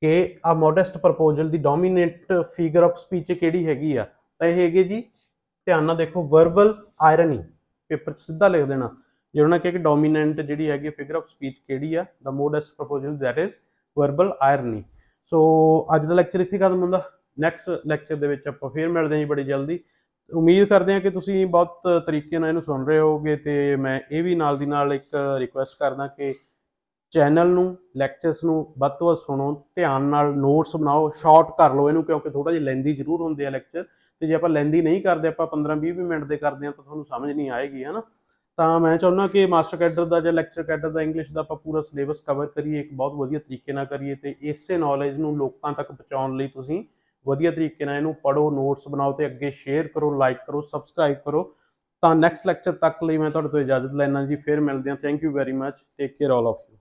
A: ਕਿ ਆ ਮੋਡੈਸਟ ਪ੍ਰਪੋਜ਼ਲ ਦੀ ਡੋਮੀਨੈਂਟ ਫਿਗਰ ਆਫ ਸਪੀਚ ਕਿਹੜੀ ਹੈਗੀ ਆ ਤਾਂ ਇਹ ਹੈਗੇ ਜੀ ਧਿਆਨ ਨਾਲ ਦੇਖੋ ਵਰਬਲ ਆਇਰਨੀ ਪੇਪਰ 'ਚ ਸਿੱਧਾ ਲਿਖ ਦੇਣਾ ਜਿਹੜਾ ਨਾ ਕਿ ਡੋਮੀਨੈਂਟ ਜਿਹੜੀ ਹੈਗੀ ਫਿਗਰ ਆਫ ਸਪੀਚ ਕਿਹੜੀ ਆ the modest proposal that is verbal irony so ਅੱਜ ਦਾ ਲੈਕਚਰ ਇੱਥੇ ਖਤਮ ਹੁੰਦਾ ਨੈਕਸਟ ਲੈਕਚਰ ਦੇ ਵਿੱਚ ਆਪਾਂ ਫੇਰ ਮਿਲਦੇ ਹਾਂ ਜੀ ਬੜੀ ਜਲਦੀ ਉਮੀਦ ਕਰਦੇ ਹਾਂ ਕਿ ਤੁਸੀਂ ਬਹੁਤ ਤਰੀਕੇ ਨਾਲ ਇਹਨੂੰ ਸੁਣ ਰਹੇ ਹੋਗੇ ਤੇ ਮੈਂ ਇਹ ਵੀ ਨਾਲ ਦੀ ਨਾਲ ਇੱਕ ਰਿਕੁਐਸਟ ਕਰਦਾ ਕਿ ਚੈਨਲ ਨੂੰ ਲੈਕਚਰਸ ਨੂੰ ਵੱਧ ਤੋਂ ਵੱਧ ਸੁਣੋ ਧਿਆਨ ਨਾਲ ਨੋਟਸ ਬਣਾਓ ਸ਼ਾਰਟ ਕਰ ਲਓ ਇਹਨੂੰ ਕਿਉਂਕਿ ਥੋੜਾ ਜਿਹਾ ਲੈਂਦੀ ਜ਼ਰੂਰ ਹੁੰਦੇ ਆ ਲੈਕਚਰ ਤੇ ਜੇ ਆਪਾਂ ਲੈਂਦੀ ਨਹੀਂ ਕਰਦੇ ਆਪਾਂ 15 20 ਮਿੰਟ ਦੇ ਕਰਦੇ ਆ ਤਾਂ ਤੁਹਾਨੂੰ ਸਮਝ ਨਹੀਂ ਆਏਗੀ ਹਨਾ ਤਾਂ ਮੈਂ ਚਾਹੁੰਦਾ ਕਿ ਮਾਸਟਰ ਕੈਡਰ ਦਾ ਜਾਂ ਲੈਕਚਰ ਕੈਡਰ ਦਾ ਇੰਗਲਿਸ਼ ਦਾ ਆਪਾਂ ਪੂਰਾ ਸਿਲੇਬਸ ਕਵਰ ਕਰੀਏ ਇੱਕ ਬਹੁਤ ਵਧੀਆ ਤਰੀਕੇ ਨਾਲ ਕਰੀਏ ਤੇ ਇਸੇ ਨੌਲੇਜ ਨੂੰ ਲੋਕਾਂ ਤੱਕ ਪਹੁੰਚਾਉਣ ਲਈ ਤੁਸੀਂ ਵਧੀਆ ਤਰੀਕੇ ਨਾਲ ਇਹਨੂੰ ਪੜੋ ਨੋਟਸ ਬਣਾਓ ਤੇ ਅੱਗੇ ਸ਼ੇਅਰ ਕਰੋ ਲਾਈਕ ਕਰੋ ਸਬਸਕ੍ਰਾਈਬ ਕਰੋ ਤਾਂ ਨੈਕਸਟ ਲੈਕਚਰ ਤੱਕ ਲਈ ਮੈਂ ਤੁਹਾਡੇ ਤੋਂ ਇਜਾਜ਼ਤ ਲੈਣਾ ਜੀ ਫਿਰ ਮਿਲਦੇ ਹਾਂ thank you very much take care all of you